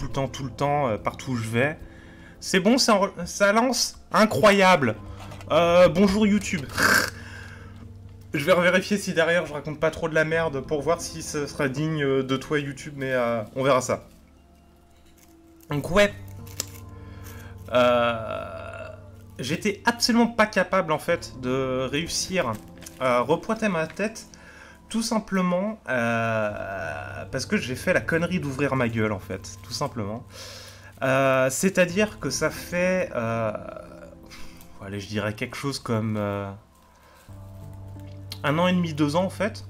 tout le temps, tout le temps, euh, partout où je vais. C'est bon, ça, lance Incroyable euh, Bonjour YouTube Je vais vérifier si derrière je raconte pas trop de la merde pour voir si ce sera digne euh, de toi YouTube, mais on verra ça. Donc ouais. J'étais absolument pas capable en fait de réussir à repointer ma tête tout simplement euh, parce que j'ai fait la connerie d'ouvrir ma gueule, en fait, tout simplement. Euh, c'est-à-dire que ça fait... Euh, je dirais quelque chose comme... un an et demi, deux ans, en fait,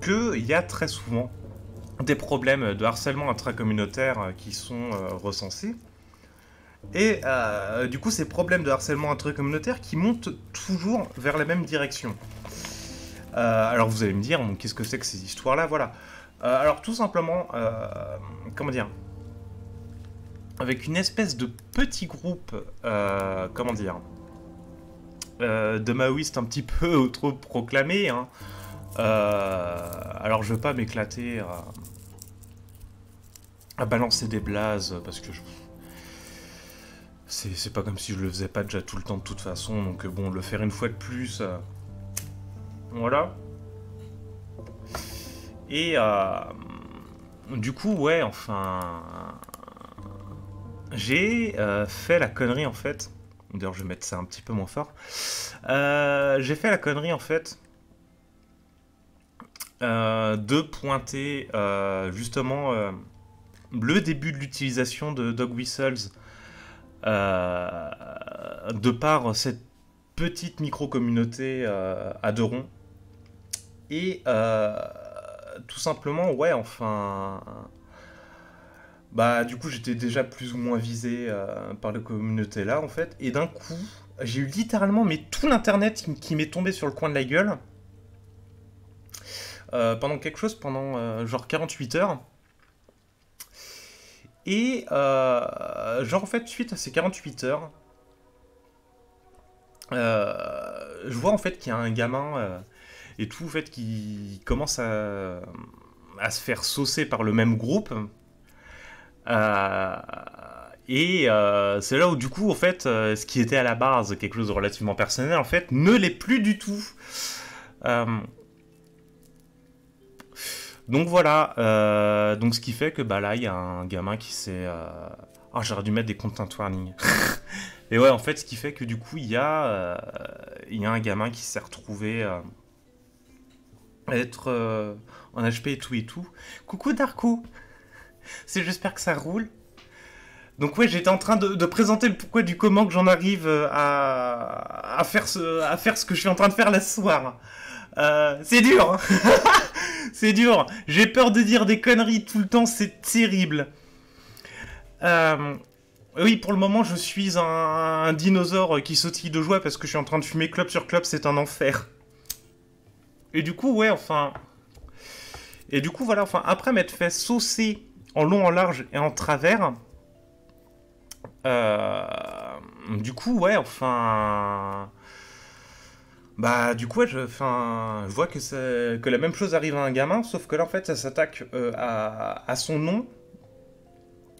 qu'il y a très souvent des problèmes de harcèlement intracommunautaire qui sont recensés. Et du coup, ces problèmes de harcèlement intracommunautaire qui montent toujours vers la même direction. Euh, alors vous allez me dire, qu'est-ce que c'est que ces histoires-là Voilà. Euh, alors tout simplement, euh, comment dire Avec une espèce de petit groupe, comment dire De maoïstes un petit peu trop proclamé. Hein. alors je veux pas m'éclater à balancer des blazes parce que je... c'est pas comme si je le faisais pas déjà tout le temps de toute façon donc bon le faire une fois de plus voilà. Et euh, du coup, ouais, enfin, j'ai euh, fait la connerie en fait. D'ailleurs, je vais mettre ça un petit peu moins fort. Euh, j'ai fait la connerie en fait de pointer justement le début de l'utilisation de Dog Whistles de par cette petite micro-communauté à deux ronds et euh, tout simplement, ouais, enfin. Bah, du coup, j'étais déjà plus ou moins visé euh, par la communauté là, en fait. Et d'un coup, j'ai eu littéralement mais tout l'internet qui, m'est tombé sur le coin de la gueule. Euh, pendant quelque chose, pendant genre 48 heures. Et genre en fait suite à ces 48 heures, je vois en fait qu'il y a un gamin et tout, en fait, qui commence à, se faire saucer par le même groupe. Euh, et euh, c'est là où, du coup, en fait, euh, ce qui était à la base quelque chose de relativement personnel, en fait, ne l'est plus du tout. donc voilà, donc ce qui fait que bah, là il y a un gamin qui s'est. Ah, j'aurais dû mettre des content warning. Et ouais, en fait, ce qui fait que du coup, il y, il y, a un gamin qui s'est retrouvé être euh, en HP et tout et tout. Coucou Darko C'est j'espère que ça roule. Donc ouais, j'étais en train de, présenter le pourquoi du comment que j'en arrive euh, à, faire ce, à faire ce que je suis en train de faire là ce soir. Euh, c'est dur hein. C'est dur J'ai peur de dire des conneries tout le temps, c'est terrible. oui, pour le moment, je suis un, un, dinosaure qui sautille de joie parce que je suis en train de fumer clope sur clope, c'est un enfer. Et du coup, ouais, enfin. Et du coup, voilà, enfin, après m'être fait saucer en long, en large et en travers. Euh, du coup, ouais, enfin. Bah, du coup, ouais, je, enfin, je vois que, que la même chose arrive à un gamin, sauf que là, en fait, ça s'attaque euh, à, son nom.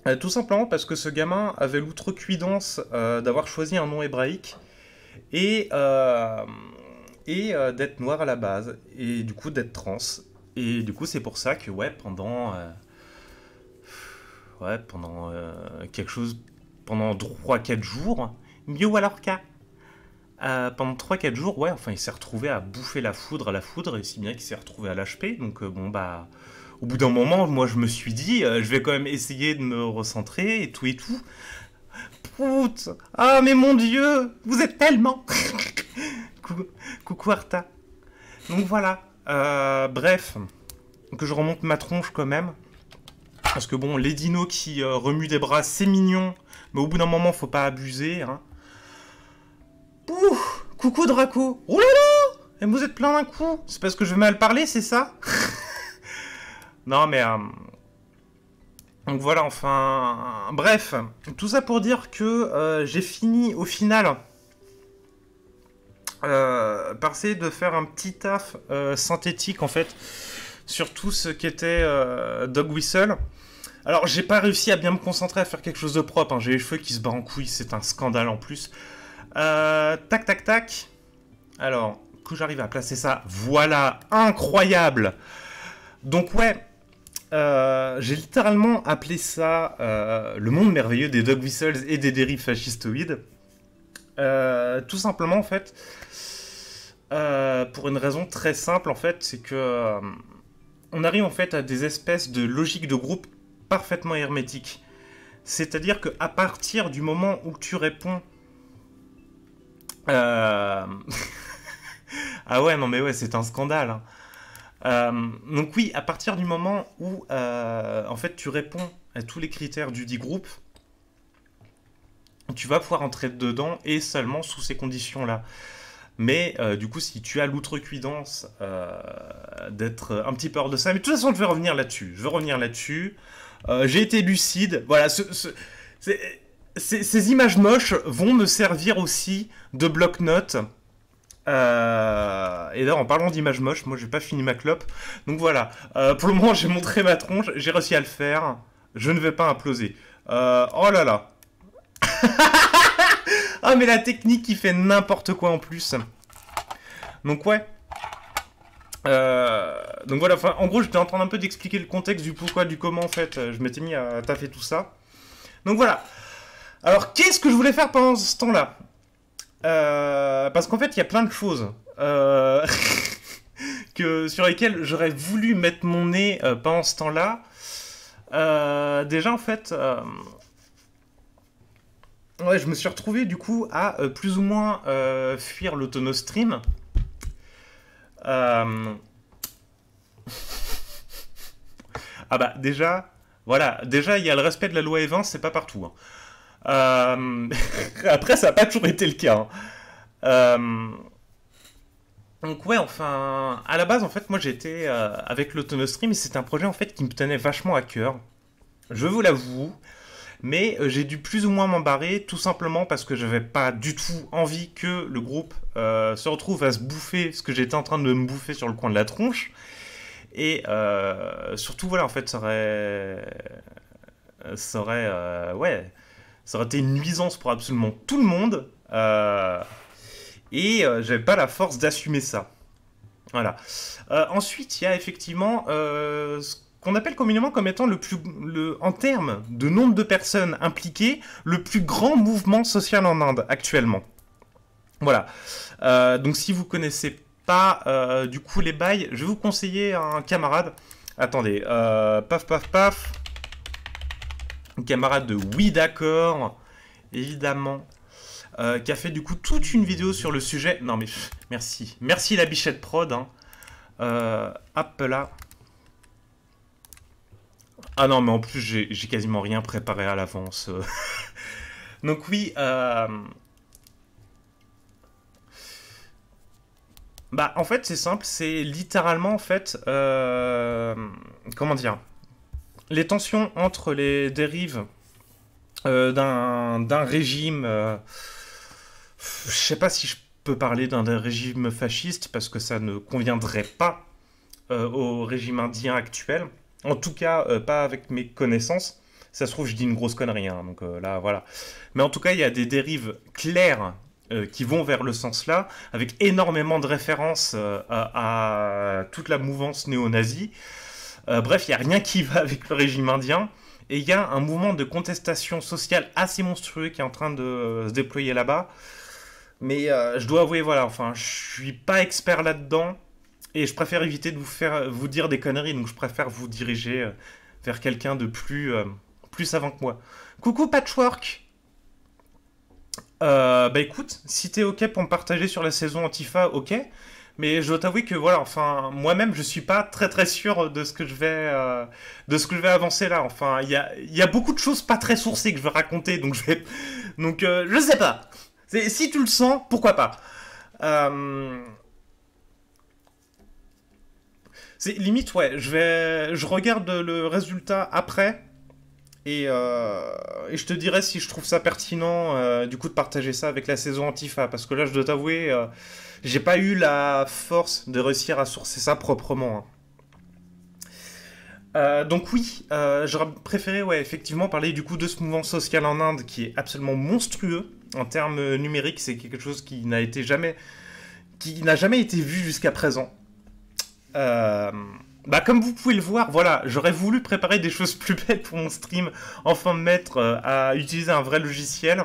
Euh, tout simplement parce que ce gamin avait l'outrecuidance d'avoir choisi un nom hébraïque. Et et euh, d'être noir à la base, et du coup d'être trans. Et du coup, c'est pour ça que, ouais, pendant. Euh, ouais, pendant euh, quelque chose. Pendant 3-4 jours, Mieux alors qu'à pendant 3-4 jours, ouais, enfin, il s'est retrouvé à bouffer la foudre, à la foudre, et si bien qu'il s'est retrouvé à l'HP, donc bon, bah au bout d'un moment, moi, je me suis dit, je vais quand même essayer de me recentrer et tout et tout. put Ah, mais mon Dieu Vous êtes tellement coucou Arta. Donc voilà. Euh, bref, que je remonte ma tronche quand même. Parce que bon, les dinos qui euh, remuent des bras, c'est mignon. Mais au bout d'un moment, faut pas abuser. Hein. coucou Draco. Oh Et vous êtes plein d'un coup. C'est parce que je vais mal parler, c'est ça Non mais... Euh, donc voilà, enfin... Bref, tout ça pour dire que j'ai fini au final euh, essayer de faire un petit taf euh, synthétique en fait sur tout ce qui était euh, Dog Whistle. Alors j'ai pas réussi à bien me concentrer à faire quelque chose de propre, hein. j'ai les cheveux qui se barrent en couilles, c'est un scandale en plus. tac tac tac. Alors, que j'arrive à placer ça, voilà, incroyable. Donc ouais, j'ai littéralement appelé ça le monde merveilleux des dog whistles et des dérives fascistoïdes. tout simplement, en fait, euh, pour une raison très simple, en fait, c'est que euh, on arrive en fait à des espèces de logiques de groupe parfaitement hermétiques. C'est-à-dire que à partir du moment où tu réponds, euh, ah ouais, non mais ouais, c'est un scandale. Hein. donc oui, à partir du moment où en fait tu réponds à tous les critères du dit groupe, tu vas pouvoir entrer dedans et seulement sous ces conditions-là. Mais euh, du coup, si tu as l'outrecuidance euh, d'être un petit peu hors de ça, mais de toute façon, je vais revenir là-dessus. Je vais revenir là-dessus. Euh, j'ai été lucide. Voilà, ces, images moches vont me servir aussi de bloc-notes. et d'ailleurs, en parlant d'images moches, moi, j'ai pas fini ma clope. Donc voilà. pour le moment, j'ai montré ma tronche. J'ai réussi à le faire. Je ne vais pas imploser. oh là là. Ah, mais la technique qui fait n'importe quoi en plus. Donc, ouais. Euh, donc voilà, en gros, j'étais en train un peu d'expliquer le contexte du pourquoi, du comment, en fait. Je m'étais mis à taffer tout ça. Donc voilà. Alors, qu'est-ce que je voulais faire pendant ce temps-là euh, Parce qu'en fait, il y a plein de choses euh, que, sur lesquelles j'aurais voulu mettre mon nez pendant ce temps-là. déjà, en fait, ouais, je me suis retrouvé du coup à euh, plus ou moins euh, fuir l'autonostream. Euh, stream. ah bah déjà, voilà, déjà il y a le respect de la loi Evans, c'est pas partout. Hein. Après, ça n'a pas toujours été le cas. Hein. Donc ouais, enfin, à la base, en fait, moi j'étais avec l'autonostream et c'est un projet en fait qui me tenait vachement à cœur. Je vous l'avoue, mais euh, j'ai dû plus ou moins m'embarrer, tout simplement parce que je n'avais pas du tout envie que le groupe euh, se retrouve à se bouffer ce que j'étais en train de me bouffer sur le coin de la tronche. Et euh, surtout, voilà, en fait, ça aurait. Ça ouais. Ça aurait été une nuisance pour absolument tout le monde. et j'avais pas la force d'assumer ça. Voilà. ensuite, il y a effectivement ce qu'on appelle communément comme étant le plus, le, en termes de nombre de personnes impliquées, le plus grand mouvement social en Inde actuellement. Voilà. Euh, donc si vous connaissez pas euh, du coup les bails, je vais vous conseiller un camarade. Attendez, euh, paf paf paf. Un camarade de Oui d'accord, évidemment. qui a fait du coup toute une vidéo sur le sujet. Non mais merci. Merci la bichette prod. Hein. hop là. Ah non, mais en plus, j'ai quasiment rien préparé à l'avance. Euh. Donc oui, euh, Bah, en fait, c'est simple, c'est littéralement, en fait, euh, comment dire, les tensions entre les dérives d'un régime, je sais pas si je peux parler d'un régime fasciste, parce que ça ne conviendrait pas au régime indien actuel, en tout cas, euh, pas avec mes connaissances. Ça se trouve, je dis une grosse connerie, hein, donc euh, là, voilà. Mais en tout cas, il y a des dérives claires euh, qui vont vers le sens là, avec énormément de références à, toute la mouvance néo-nazie. bref, il n'y a rien qui va avec le régime indien. Et il y a un mouvement de contestation sociale assez monstrueux qui est en train de se déployer là-bas. Mais je dois avouer, voilà, enfin, je suis pas expert là-dedans. Et je préfère éviter de vous faire vous dire des conneries, donc je préfère vous diriger euh, vers quelqu'un de plus, euh, plus avant que moi. Coucou Patchwork euh, bah écoute, si t'es ok pour me partager sur la saison Antifa, ok. Mais je dois t'avouer que voilà, enfin, moi-même, je suis pas très très sûr de ce que je vais, de ce que je vais avancer là. Enfin, il y a, beaucoup de choses pas très sourcées que je vais raconter, donc je vais, donc je sais pas. Si tu le sens, pourquoi pas. C'est limite, ouais, je vais, je regarde le résultat après et, euh, je te dirai si je trouve ça pertinent euh, du coup de partager ça avec la saison Antifa parce que là, je dois t'avouer, euh, j'ai pas eu la force de réussir à sourcer ça proprement. Hein. donc oui, j'aurais préféré ouais, effectivement parler du coup de ce mouvement social en Inde qui est absolument monstrueux en termes numériques. C'est quelque chose qui n'a été jamais, qui n'a jamais été vu jusqu'à présent. Euh, bah comme vous pouvez le voir, voilà, j'aurais voulu préparer des choses plus belles pour mon stream, enfin de mettre euh, à utiliser un vrai logiciel.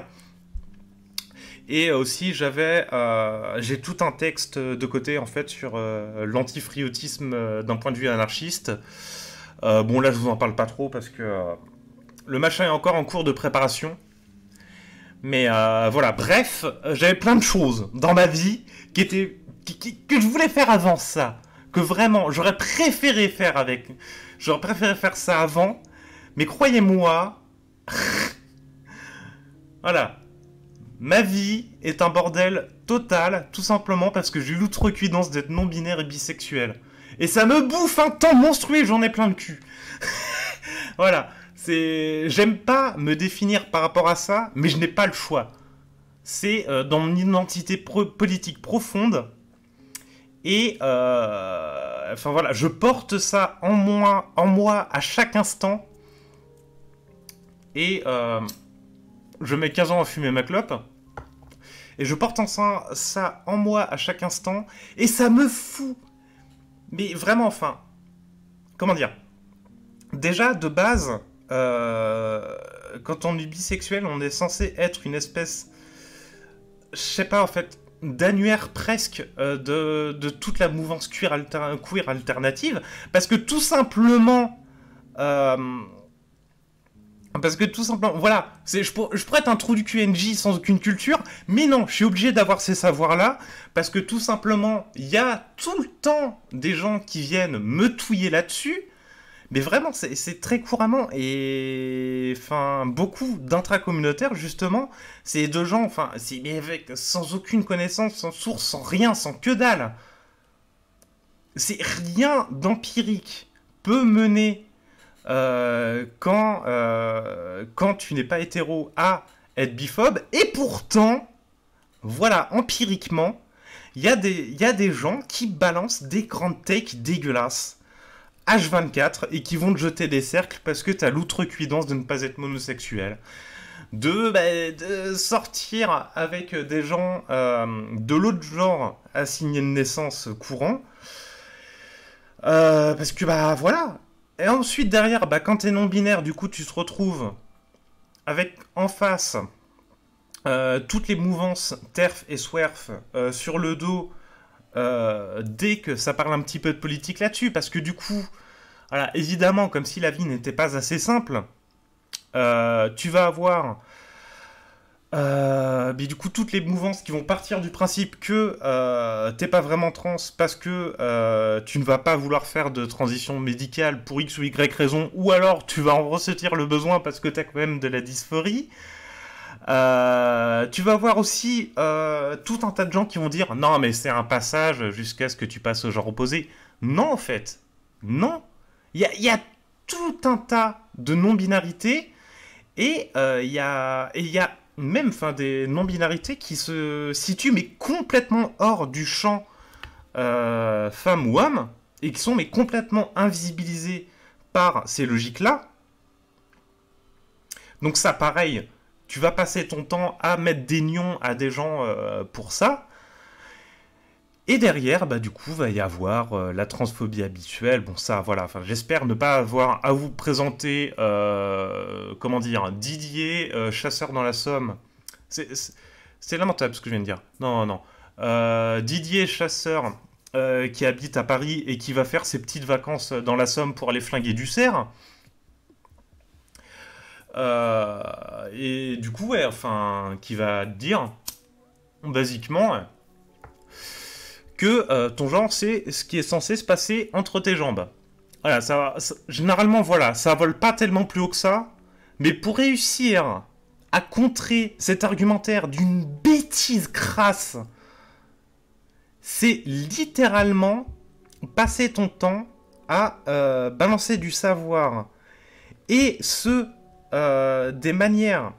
Et aussi, j'avais, euh, j'ai tout un texte de côté en fait sur l'antifriotisme d'un point de vue anarchiste. bon, là, je vous en parle pas trop parce que le machin est encore en cours de préparation. Mais voilà, bref, j'avais plein de choses dans ma vie qui étaient que je voulais faire avant ça que vraiment, j'aurais préféré faire avec. J'aurais préféré faire ça avant, mais croyez-moi. voilà. Ma vie est un bordel total, tout simplement parce que j'ai eu l'outrecuidance d'être non-binaire et bisexuel. Et ça me bouffe un temps monstrueux, j'en ai plein le cul. voilà. C'est. J'aime pas me définir par rapport à ça, mais je n'ai pas le choix. C'est euh, dans mon identité politique profonde et euh, enfin voilà, je porte ça en moi, en moi à chaque instant. Et euh, je mets 15 ans à fumer ma clope. Et je porte ça, en moi à chaque instant. Et ça me fout. Mais vraiment, enfin. Comment dire Déjà, de base, euh, quand on est bisexuel, on est censé être une espèce. Je sais pas en fait d'annuaire presque euh, de, toute la mouvance queer, alternative, parce que tout simplement... Euh, parce que tout simplement, voilà, je, je prête un trou du QNJ sans aucune culture, mais non, je suis obligé d'avoir ces savoirs-là, parce que tout simplement, il y a tout le temps des gens qui viennent me touiller là-dessus, mais vraiment, c'est très couramment. Et enfin, beaucoup d'intracommunautaires, justement, c'est deux gens, enfin, avec, sans aucune connaissance, sans source, sans rien, sans que dalle. C'est rien d'empirique peut mener euh, quand, euh, quand tu n'es pas hétéro à être biphobe. Et pourtant, voilà, empiriquement, il y, a des, y a des gens qui balancent des grandes takes dégueulasses H24 et qui vont te jeter des cercles parce que t'as l'outrecuidance de ne pas être monosexuel. De, bah, de sortir avec des gens euh, de l'autre genre signer de naissance courant. Euh, parce que, bah voilà. Et ensuite, derrière, bah, quand t'es non-binaire, du coup, tu te retrouves avec en face euh, toutes les mouvances TERF et SWERF sur le dos euh, dès que ça parle un petit peu de politique là-dessus, parce que du coup, évidemment, comme si la vie n'était pas assez simple, euh, tu vas avoir euh, du coup, toutes les mouvances qui vont partir du principe que tu t'es pas vraiment trans parce que tu ne vas pas vouloir faire de transition médicale pour x ou y raison, ou alors tu vas en ressentir le besoin parce que tu as quand même de la dysphorie. Euh, tu vas voir aussi euh, tout un tas de gens qui vont dire non mais c'est un passage jusqu'à ce que tu passes au genre opposé. Non en fait, non. Il y, a, tout un tas de non-binarités euh, et il y, a, même enfin, des non-binarités qui se situent mais complètement hors du champ femme ou homme et qui sont mais complètement invisibilisées par ces logiques-là. Donc ça pareil, tu vas passer ton temps à mettre des nions à des gens euh, pour ça. Et derrière, bah, du coup, va y avoir euh, la transphobie habituelle. Bon, ça, voilà. j'espère ne pas avoir à vous présenter, euh, comment dire, Didier, chasseur dans la Somme. C'est lamentable ce que je viens de dire. Non, non. Didier, chasseur, qui habite à Paris et qui va faire ses petites vacances dans la Somme pour aller flinguer du cerf. Euh, et du coup, ouais, enfin, qui va dire, basiquement, que euh, ton genre, c'est ce qui est censé se passer entre tes jambes. Voilà, ça, généralement, voilà, ça vole pas tellement plus haut que ça, mais pour réussir à contrer cet argumentaire d'une bêtise crasse, c'est littéralement passer ton temps à euh, balancer du savoir et se euh, des manières.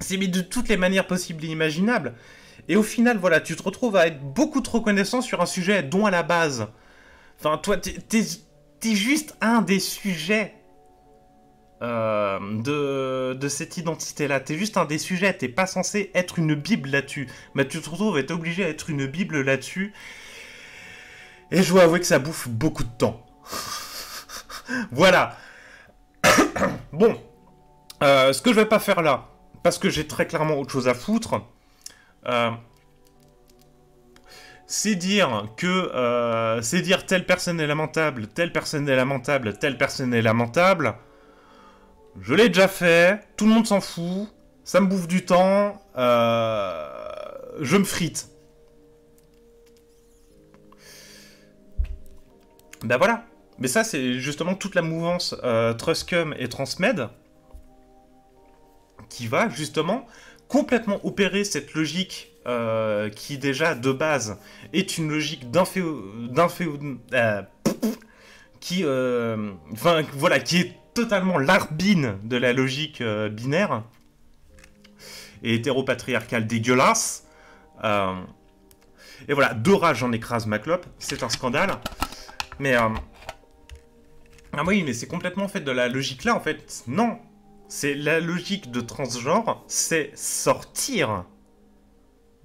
C'est mis de toutes les manières possibles et imaginables. Et au final, voilà, tu te retrouves à être beaucoup trop connaissant sur un sujet dont à la base. Enfin, toi, t'es juste un des sujets euh, de, de, cette identité-là. T'es juste un des sujets, t'es pas censé être une Bible là-dessus. Mais tu te retrouves, être obligé à être une Bible là-dessus. Et je dois avouer que ça bouffe beaucoup de temps. voilà. bon, euh, ce que je vais pas faire là, parce que j'ai très clairement autre chose à foutre, euh, c'est dire que euh, c'est dire telle personne est lamentable, telle personne est lamentable, telle personne est lamentable. Je l'ai déjà fait, tout le monde s'en fout, ça me bouffe du temps, je me frite. Ben voilà. Mais ça, c'est justement toute la mouvance Truscum et Transmed qui va justement complètement opérer cette logique euh, qui déjà de base est une logique d'un euh, qui, euh, voilà, qui est totalement l'arbine de la logique euh, binaire et hétéropatriarcale dégueulasse. Euh, et voilà, deux rages en écrase clope, c'est un scandale. Mais ah oui, mais c'est complètement fait de la logique là en fait. Non, c'est la logique de transgenre, c'est sortir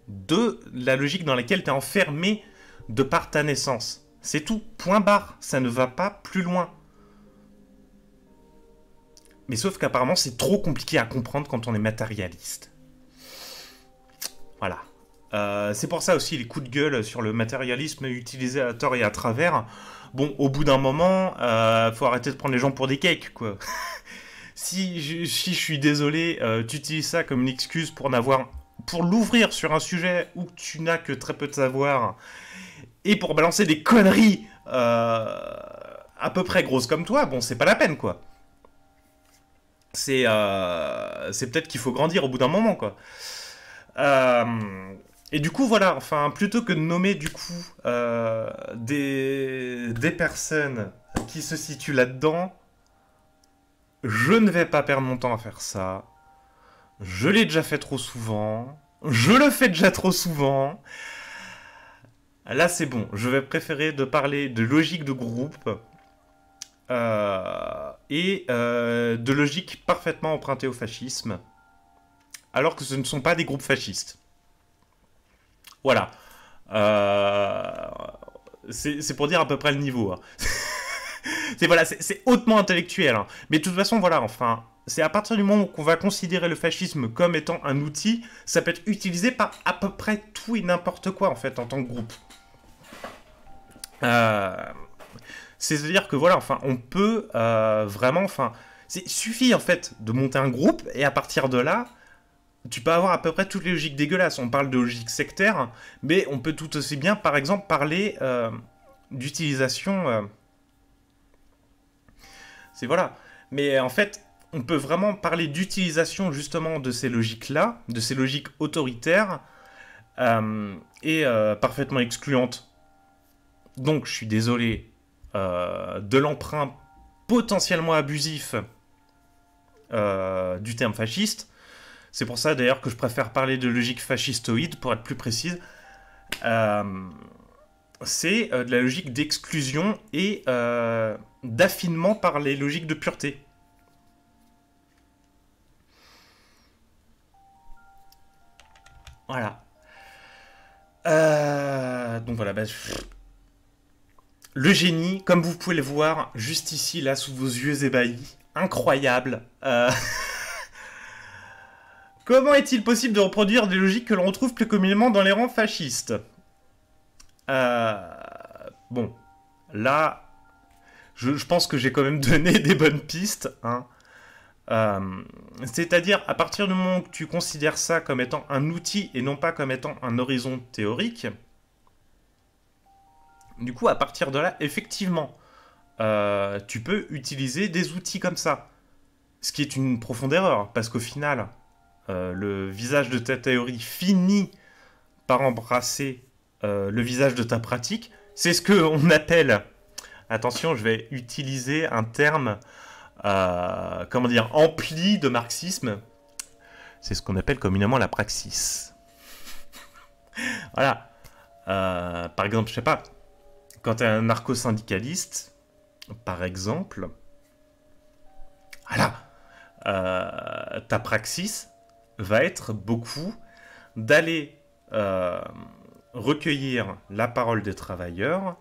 de la logique dans laquelle tu es enfermé de par ta naissance. C'est tout, point barre, ça ne va pas plus loin. Mais sauf qu'apparemment c'est trop compliqué à comprendre quand on est matérialiste. Voilà. Euh, c'est pour ça aussi les coups de gueule sur le matérialisme utilisé à tort et à travers. Bon, au bout d'un moment, euh, faut arrêter de prendre les gens pour des cakes, quoi. si je, suis désolé, euh, tu utilises ça comme une excuse pour n'avoir pour l'ouvrir sur un sujet où tu n'as que très peu de savoir et pour balancer des conneries euh, à peu près grosses comme toi, bon, c'est pas la peine, quoi. C'est euh, c'est peut-être qu'il faut grandir au bout d'un moment, quoi. et du coup, voilà, enfin, plutôt que de nommer, du coup, des, des personnes qui se situent là-dedans, je ne vais pas perdre mon temps à faire ça, je l'ai déjà fait trop souvent, je le fais déjà trop souvent. Là, c'est bon. Je vais préférer de parler de logique de groupe euh, et euh, de logique parfaitement empruntée au fascisme, alors que ce ne sont pas des groupes fascistes. Voilà. Euh, c'est pour dire à peu près le niveau. Hein. c'est voilà, c'est hautement intellectuel. Hein. Mais de toute façon, voilà, enfin, c'est à partir du moment où on va considérer le fascisme comme étant un outil, ça peut être utilisé par à peu près tout et n'importe quoi en fait en tant que groupe. Euh, c'est-à-dire que voilà, enfin, on peut euh, vraiment, enfin, c'est suffit en fait de monter un groupe et à partir de là, tu peux avoir à peu près toutes les logiques dégueulasses. On parle de logique sectaire, mais on peut tout aussi bien, par exemple, parler euh, d'utilisation c'est voilà. Mais en fait, on peut vraiment parler d'utilisation justement de ces logiques-là, de ces logiques autoritaires euh, et euh, parfaitement excluantes. Donc, je suis désolé euh, de l'emprunt potentiellement abusif du terme fasciste. C'est pour ça d'ailleurs que je préfère parler de logique fascistoïde pour être plus précise c'est euh, de la logique d'exclusion et euh, d'affinement par les logiques de pureté. Voilà. Euh, donc voilà, bah, le génie, comme vous pouvez le voir juste ici, là, sous vos yeux ébahis, incroyable. Comment est-il possible de reproduire des logiques que l'on retrouve plus communément dans les rangs fascistes euh, bon, là, je, pense que j'ai quand même donné des bonnes pistes. Hein. Euh, c'est-à-dire, à partir du moment où tu considères ça comme étant un outil et non pas comme étant un horizon théorique, du coup, à partir de là, effectivement, euh, tu peux utiliser des outils comme ça. Ce qui est une profonde erreur, parce qu'au final, le visage de ta théorie finit par embrasser euh, le visage de ta pratique. C'est ce qu'on appelle, attention, je vais utiliser un terme, euh, comment dire, Empli de marxisme. C'est ce qu'on appelle communément la praxis. voilà. Euh, par exemple, je sais pas, quand tu es un narco-syndicaliste, par exemple, voilà, ta praxis va être beaucoup d'aller recueillir la parole des travailleurs,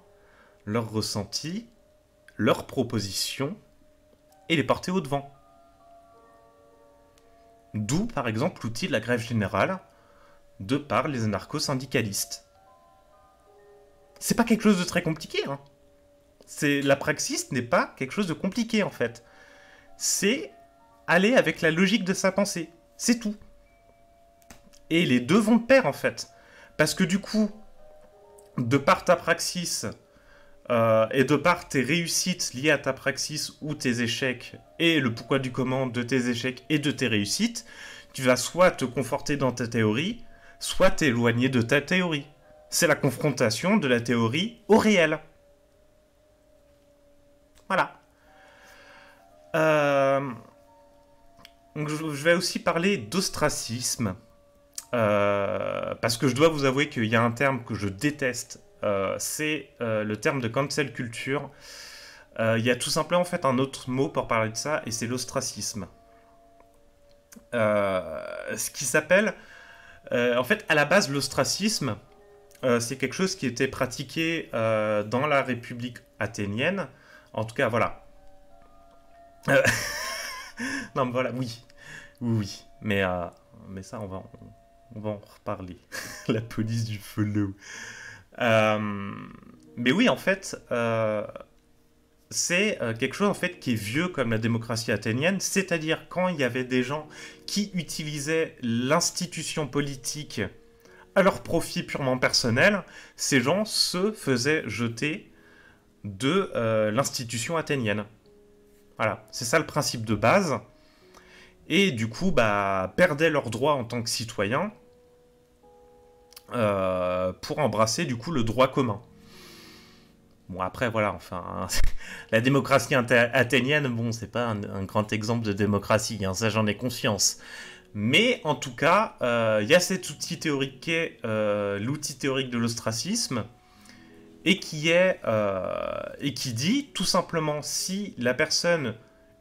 leurs ressentis, leurs propositions et les porter au devant. D'où par exemple l'outil de la grève générale de par les anarcho-syndicalistes. C'est pas quelque chose de très compliqué. Hein. C'est la praxis n'est pas quelque chose de compliqué en fait. C'est aller avec la logique de sa pensée. C'est tout. Et les deux vont de pair en fait. Parce que du coup, de par ta praxis euh, et de par tes réussites liées à ta praxis ou tes échecs et le pourquoi du comment de tes échecs et de tes réussites, tu vas soit te conforter dans ta théorie, soit t'éloigner de ta théorie. C'est la confrontation de la théorie au réel. Voilà. Euh, je vais aussi parler d'ostracisme. Euh, parce que je dois vous avouer qu'il y a un terme que je déteste, euh, c'est euh, le terme de cancel culture. Il y a tout simplement en fait un autre mot pour parler de ça, et c'est l'ostracisme. ce qui s'appelle, en fait, à la base, l'ostracisme, c'est quelque chose qui était pratiqué dans la République athénienne. En tout cas, voilà. non, mais voilà, oui. Oui, oui. Mais, mais ça, on va, on va en reparler. la police du follow. Euh, mais oui, en fait, euh, c'est euh, quelque chose en fait qui est vieux comme la démocratie athénienne, c'est-à-dire quand il y avait des gens qui utilisaient l'institution politique à leur profit purement personnel, ces gens se faisaient jeter de l'institution athénienne. Voilà, c'est ça le principe de base. Et du coup, bah, perdaient leurs droits en tant que citoyens euh, pour embrasser du coup le droit commun. Bon après voilà, enfin hein, la démocratie athénienne, bon c'est pas un, grand exemple de démocratie, hein, ça j'en ai conscience. Mais en tout cas, il euh, y a cet outil théorique qui est euh, l'outil théorique de l'ostracisme et qui est et qui dit tout simplement si la personne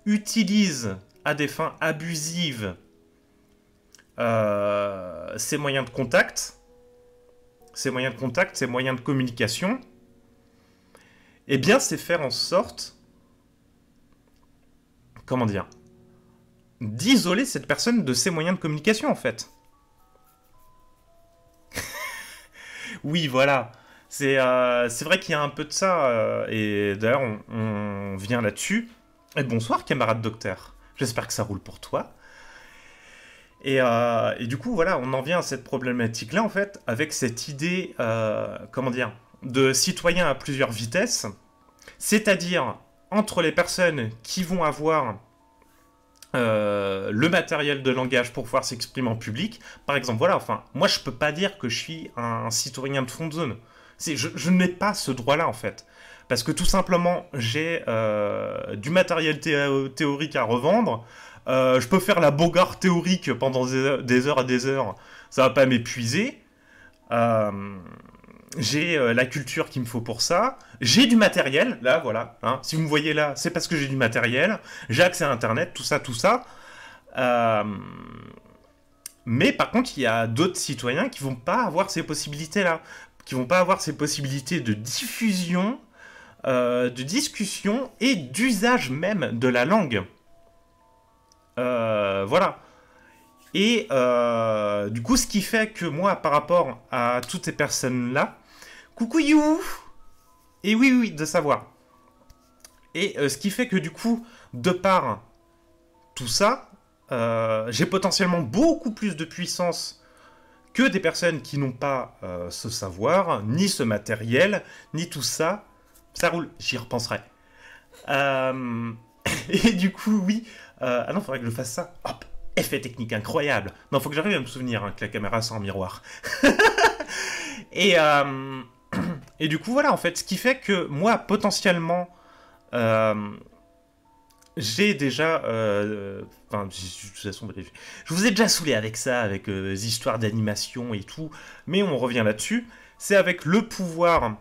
utilise à des fins abusives ses moyens de contact, ses moyens de contact, ses moyens de communication, eh bien, c'est faire en sorte, comment dire, d'isoler cette personne de ses moyens de communication, en fait. oui, voilà. Euh, c'est vrai qu'il y a un peu de ça, euh, et d'ailleurs, on, vient là-dessus. Et bonsoir, camarade docteur. J'espère que ça roule pour toi. Euh, et, du coup, voilà, on en vient à cette problématique-là, en fait, avec cette idée, euh, comment dire, de citoyen à plusieurs vitesses, c'est-à-dire entre les personnes qui vont avoir euh, le matériel de langage pour pouvoir s'exprimer en public. Par exemple, voilà, enfin, moi, je peux pas dire que je suis un citoyen de fond de zone. Je, n'ai pas ce droit-là, en fait. Parce que tout simplement, j'ai du matériel théorique à revendre, euh, je peux faire la Bogart théorique pendant des heures et des heures, ça va pas m'épuiser. Euh, j'ai euh, la culture qu'il me faut pour ça. J'ai du matériel, là, voilà. Hein. Si vous me voyez là, c'est parce que j'ai du matériel. J'ai accès à Internet, tout ça, tout ça. Mais par contre, il y a d'autres citoyens qui vont pas avoir ces possibilités-là, qui vont pas avoir ces possibilités de diffusion, de discussion et d'usage même de la langue. Euh, voilà. Et euh, du coup, ce qui fait que moi, par rapport à toutes ces personnes-là, coucou you Et oui, oui, de savoir. Et euh, ce qui fait que du coup, de par tout ça, j'ai potentiellement beaucoup plus de puissance que des personnes qui n'ont pas ce savoir, ni ce matériel, ni tout ça. Ça roule, j'y repenserai. et du coup, oui, euh, ah non, faudrait que je fasse ça. Hop, effet technique incroyable. Non, faut que j'arrive à me souvenir hein, que la caméra sans miroir. Euh, et, du coup, voilà, en fait, ce qui fait que moi, potentiellement, euh, j'ai déjà... Enfin, de toute façon, je vous ai déjà saoulé avec ça, avec les histoires d'animation et tout, mais on revient là-dessus. C'est avec le pouvoir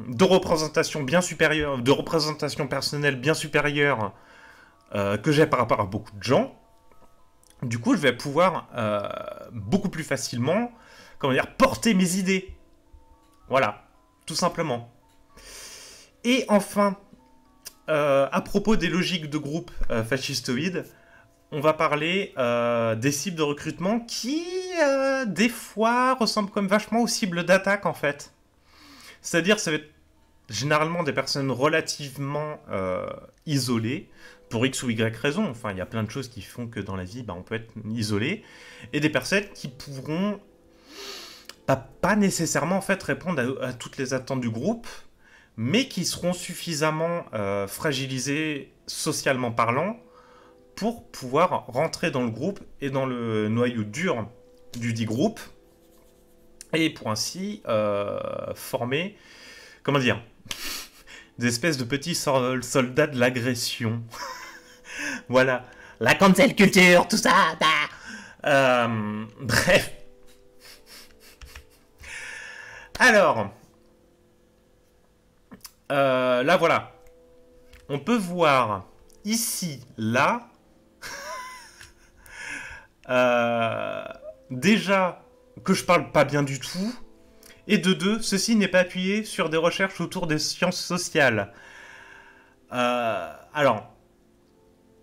de représentation bien supérieur, de représentation personnelle bien supérieure euh, que j'ai par rapport à beaucoup de gens, du coup, je vais pouvoir euh, beaucoup plus facilement, comment dire, porter mes idées. Voilà, tout simplement. Et enfin, euh, à propos des logiques de groupe fascistoïdes, on va parler des cibles de recrutement qui, des fois, ressemblent comme vachement aux cibles d'attaque, en fait. C'est-à-dire, ça va être généralement des personnes relativement isolées, pour X ou Y raison. Enfin, il y a plein de choses qui font que dans la vie, bah, on peut être isolé. Et des personnes qui pourront pas nécessairement en fait répondre à, toutes les attentes du groupe, mais qui seront suffisamment euh, fragilisées socialement parlant pour pouvoir rentrer dans le groupe et dans le noyau dur du dit groupe et pour ainsi euh, former, comment dire, des espèces de petits soldats de l'agression. voilà. La cancel culture, tout ça. Bah. Euh, bref. Alors. Euh, là, voilà. On peut voir ici, là. Euh, déjà que je parle pas bien du tout. Et de deux, ceci n'est pas appuyé sur des recherches autour des sciences sociales. Euh, alors,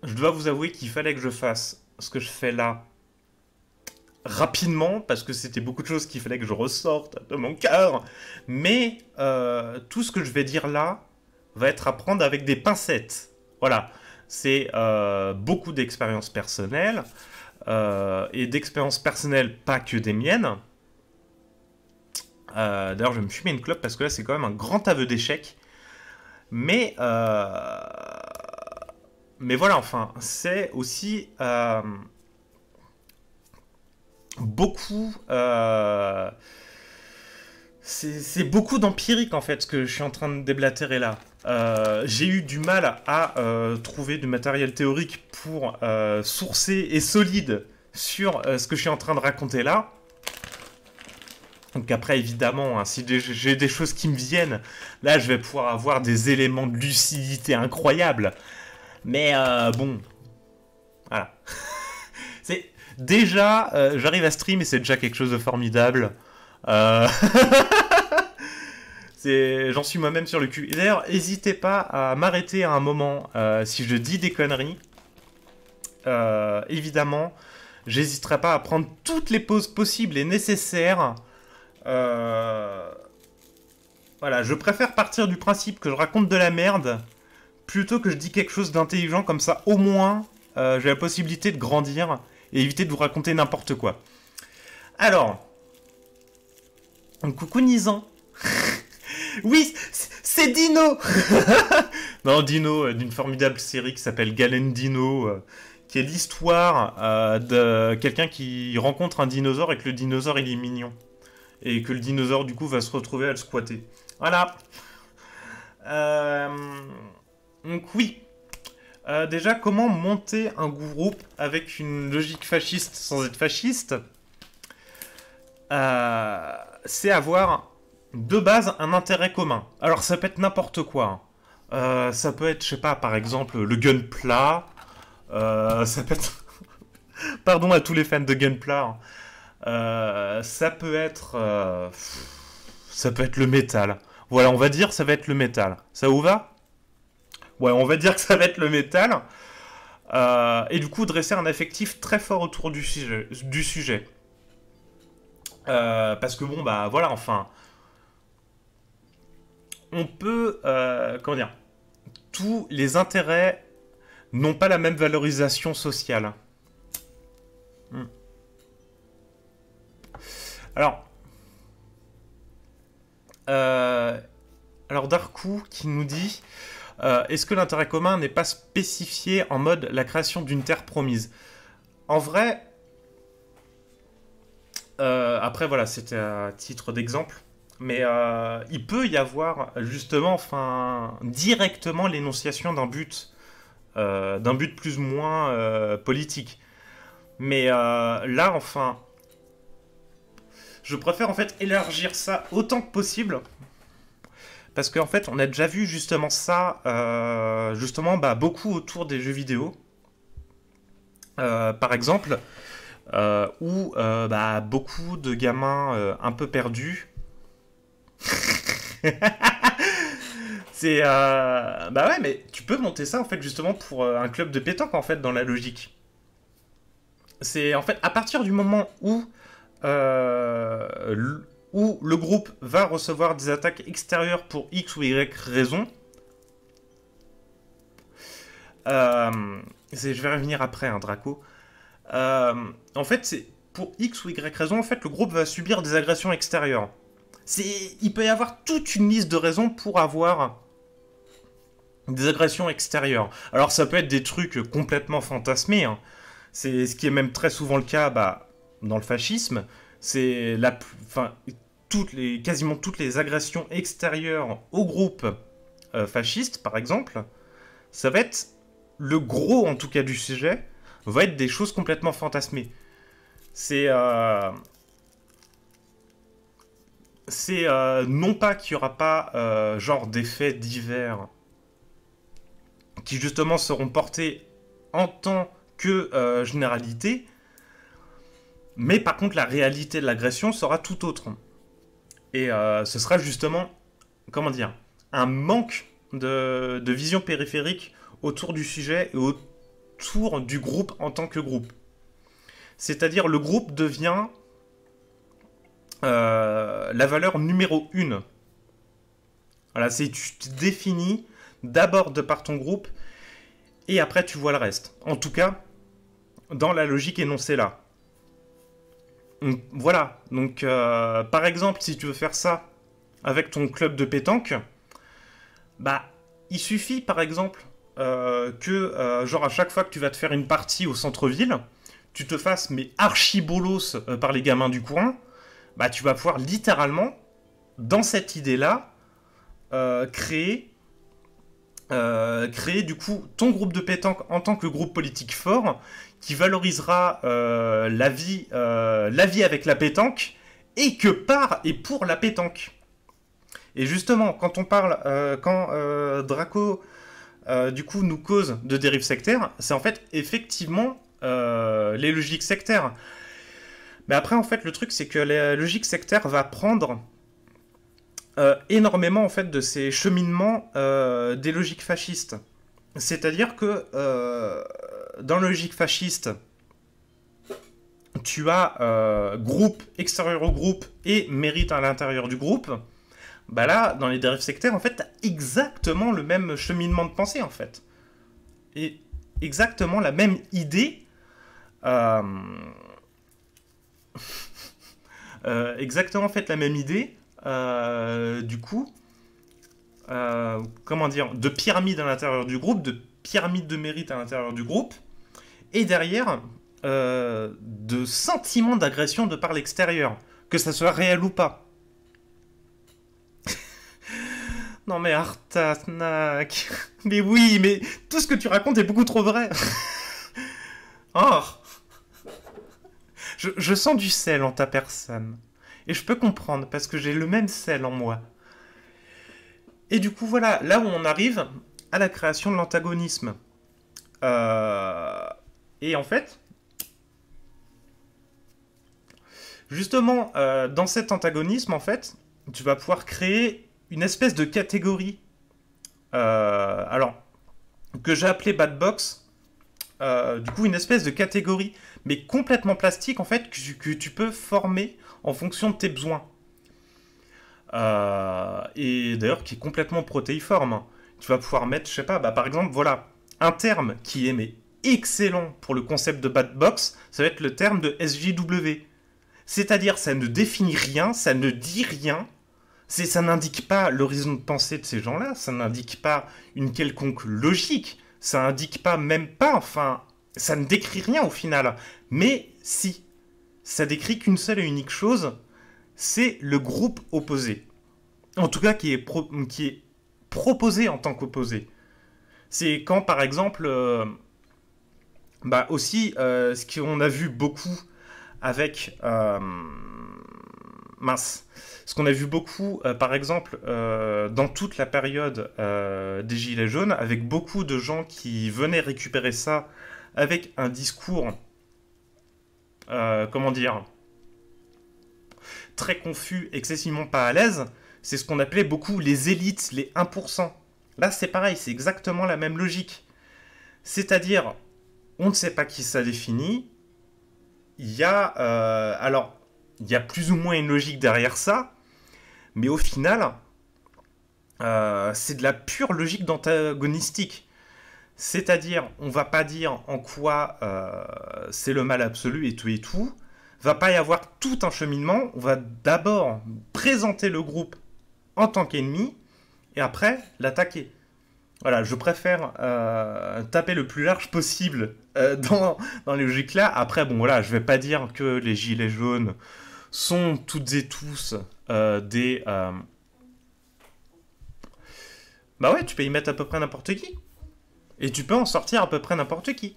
je dois vous avouer qu'il fallait que je fasse ce que je fais là rapidement, parce que c'était beaucoup de choses qu'il fallait que je ressorte de mon cœur. Mais euh, tout ce que je vais dire là va être à prendre avec des pincettes. Voilà, c'est euh, beaucoup d'expériences personnelles, euh, et d'expérience personnelle pas que des miennes. D'ailleurs, je vais me fumer une clope parce que là, c'est quand même un grand aveu d'échec. Mais euh, mais voilà, enfin, c'est aussi euh, beaucoup. Euh, c'est beaucoup d'empirique en fait ce que je suis en train de déblatérer là. Euh, j'ai eu du mal à trouver du matériel théorique pour sourcer et solide sur ce que je suis en train de raconter là. Donc après, évidemment, hein, si j'ai des choses qui me viennent, là, je vais pouvoir avoir des éléments de lucidité incroyables. Mais euh, bon, voilà. c'est déjà, euh, j'arrive à stream et c'est déjà quelque chose de formidable. Euh, j'en suis moi-même sur le cul. d'ailleurs, n'hésitez pas à m'arrêter à un moment si je dis des conneries. évidemment, j'hésiterai pas à prendre toutes les pauses possibles et nécessaires. Voilà, je préfère partir du principe que je raconte de la merde plutôt que je dis quelque chose d'intelligent, comme ça au moins euh, j'ai la possibilité de grandir et éviter de vous raconter n'importe quoi. Alors, coucou Nisan. oui, c'est Dino Non, Dino, euh, d'une formidable série qui s'appelle Galen Dino, euh, qui est l'histoire de quelqu'un qui rencontre un dinosaure et que le dinosaure il est mignon. Et que le dinosaure du coup va se retrouver à le squatter. Voilà. Euh... Donc oui. Euh, déjà, comment monter un groupe avec une logique fasciste sans être fasciste euh, C'est avoir de base un intérêt commun. Alors ça peut être n'importe quoi. Hein. Euh, ça peut être, je sais pas, par exemple, le gunpla. ça peut être... Pardon à tous les fans de gunpla. Hein. ça peut être... Ça peut être le métal. Voilà, on va dire ça va être le métal. Ça vous va ouais, on va dire que ça va être le métal. Euh, et du coup, dresser un affectif très fort autour du sujet. Euh, parce que bon, bah voilà, enfin. On peut. Euh, comment dire Tous les intérêts n'ont pas la même valorisation sociale. Hmm. Alors. alors, Darkou qui nous dit. Euh, est-ce que l'intérêt commun n'est pas spécifié en mode la création d'une terre promise En vrai, euh, après voilà, c'était à titre d'exemple, mais euh, il peut y avoir justement, enfin, directement l'énonciation d'un but, d'un but plus ou moins politique. Mais là, enfin, je préfère en fait élargir ça autant que possible parce qu'en fait, on a déjà vu justement ça, euh, justement, bah, beaucoup autour des jeux vidéo. Euh, par exemple, euh, où bah, beaucoup de gamins un peu perdus. C'est. bah ouais, mais tu peux monter ça en fait, justement, pour un club de pétanque en fait, dans la logique. C'est en fait à partir du moment où où le groupe va recevoir des attaques extérieures pour X ou Y raison. Euh, je vais revenir après, hein, Draco. Euh, en fait, c'est pour X ou Y raison, en fait, le groupe va subir des agressions extérieures. Il peut y avoir toute une liste de raisons pour avoir des agressions extérieures. Alors ça peut être des trucs complètement fantasmés. Hein. C'est ce qui est même très souvent le cas bah, dans le fascisme. C'est la, quasiment toutes les agressions extérieures au groupe euh, fasciste, par exemple, ça va être le gros, en tout cas, du sujet, va être des choses complètement fantasmées. C'est... Euh, c'est euh, non pas qu'il n'y aura pas genre des faits divers qui justement seront portés en tant que généralité, mais par contre la réalité de l'agression sera tout autre. Et euh, ce sera justement, comment dire, un manque de, vision périphérique autour du sujet et autour du groupe en tant que groupe. C'est-à-dire le groupe devient euh, la valeur numéro une. Voilà, c'est tu te définis d'abord de par ton groupe et après tu vois le reste. En tout cas, dans la logique énoncée là voilà. Donc, euh, par exemple, si tu veux faire ça avec ton club de pétanque, bah, il suffit, par exemple, euh, que, euh, genre, à chaque fois que tu vas te faire une partie au centre-ville, tu te fasses, mais archi par les gamins du coin, bah, tu vas pouvoir littéralement, dans cette idée-là, créer créer du coup ton groupe de pétanque en tant que groupe politique fort qui valorisera euh, la, vie, euh, la vie avec la pétanque et que par et pour la pétanque. Et justement, quand on parle, euh, quand Draco du coup nous cause de dérives sectaires, c'est en fait effectivement les logiques sectaires. Mais après, en fait, le truc, c'est que la logique sectaire va prendre énormément en fait de ces cheminements des logiques fascistes. C'est-à-dire que dans la logique fasciste, tu as euh, groupe extérieur au groupe et mérite à l'intérieur du groupe, bah là, dans les dérives sectaires, en fait, as exactement le même cheminement de pensée, en fait. Et exactement la même idée. Euh, euh, exactement, en fait, la même idée, du coup, comment dire, de pyramide à l'intérieur du groupe, de pyramide de mérite à l'intérieur du groupe, et derrière, euh, de sentiments d'agression de par l'extérieur, que ça soit réel ou pas. non mais Artasnak, mais oui, mais tout ce que tu racontes est beaucoup trop vrai. Or, je sens du sel en ta personne. Et je peux comprendre parce que j'ai le même sel en moi. Et du coup, voilà, là où on arrive, à la création de l'antagonisme. Euh, et en fait, justement, euh, dans cet antagonisme, en fait, tu vas pouvoir créer une espèce de catégorie. Euh, alors, que j'ai appelé Bad Box. du coup, une espèce de catégorie, mais complètement plastique, en fait, que tu peux former en fonction de tes besoins. et d'ailleurs, qui est complètement protéiforme tu vas pouvoir mettre, je sais pas, bah, par exemple, voilà, un terme qui est excellent pour le concept de bad box, ça va être le terme de SJW. C'est-à-dire, ça ne définit rien, ça ne dit rien, ça n'indique pas l'horizon de pensée de ces gens-là, ça n'indique pas une quelconque logique, ça n'indique pas même pas, enfin, ça ne décrit rien au final. Mais si, ça décrit qu'une seule et unique chose, c'est le groupe opposé. En tout cas, qui est, qui est proposer en tant qu'opposé. C'est quand, par exemple, euh, bah aussi, euh, ce qu'on a vu beaucoup avec... Euh, mince. Ce qu'on a vu beaucoup, par exemple, dans toute la période des Gilets jaunes, avec beaucoup de gens qui venaient récupérer ça avec un discours... comment dire très confus, excessivement pas à l'aise, c'est ce qu'on appelait beaucoup les élites, les 1%. Là, c'est pareil, c'est exactement la même logique. C'est-à-dire, on ne sait pas qui ça définit. Il y a, euh, alors, il y a plus ou moins une logique derrière ça, mais au final, euh, c'est de la pure logique d'antagonistique. C'est-à-dire, on ne va pas dire en quoi euh, c'est le mal absolu et tout et tout. Va pas y avoir tout un cheminement. On va d'abord présenter le groupe en tant qu'ennemi et après l'attaquer. Voilà, je préfère euh, taper le plus large possible euh, dans, les logiques-là. Après, bon, voilà, je vais pas dire que les gilets jaunes sont toutes et tous euh, des... Bah ouais, tu peux y mettre à peu près n'importe qui. Et tu peux en sortir à peu près n'importe qui.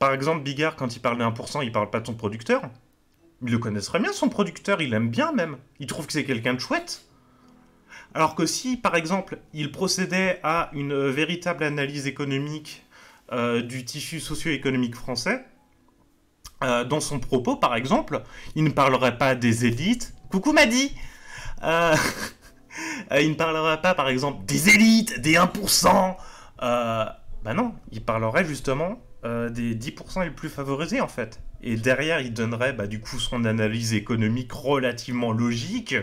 Par exemple, Bigard, quand il parle de 1%, il parle pas de son producteur. Il le connaissait bien, son producteur, il l'aime bien même. Il trouve que c'est quelqu'un de chouette. Alors que si, par exemple, il procédait à une véritable analyse économique euh, du tissu socio-économique français, euh, dans son propos, par exemple, il ne parlerait pas des élites. Coucou Madi dit. Euh, il ne parlerait pas, par exemple, des élites, des 1%. bah non, il parlerait justement des 10% les plus favorisés, en fait. Et derrière, il donnerait bah, du coup son analyse économique relativement logique,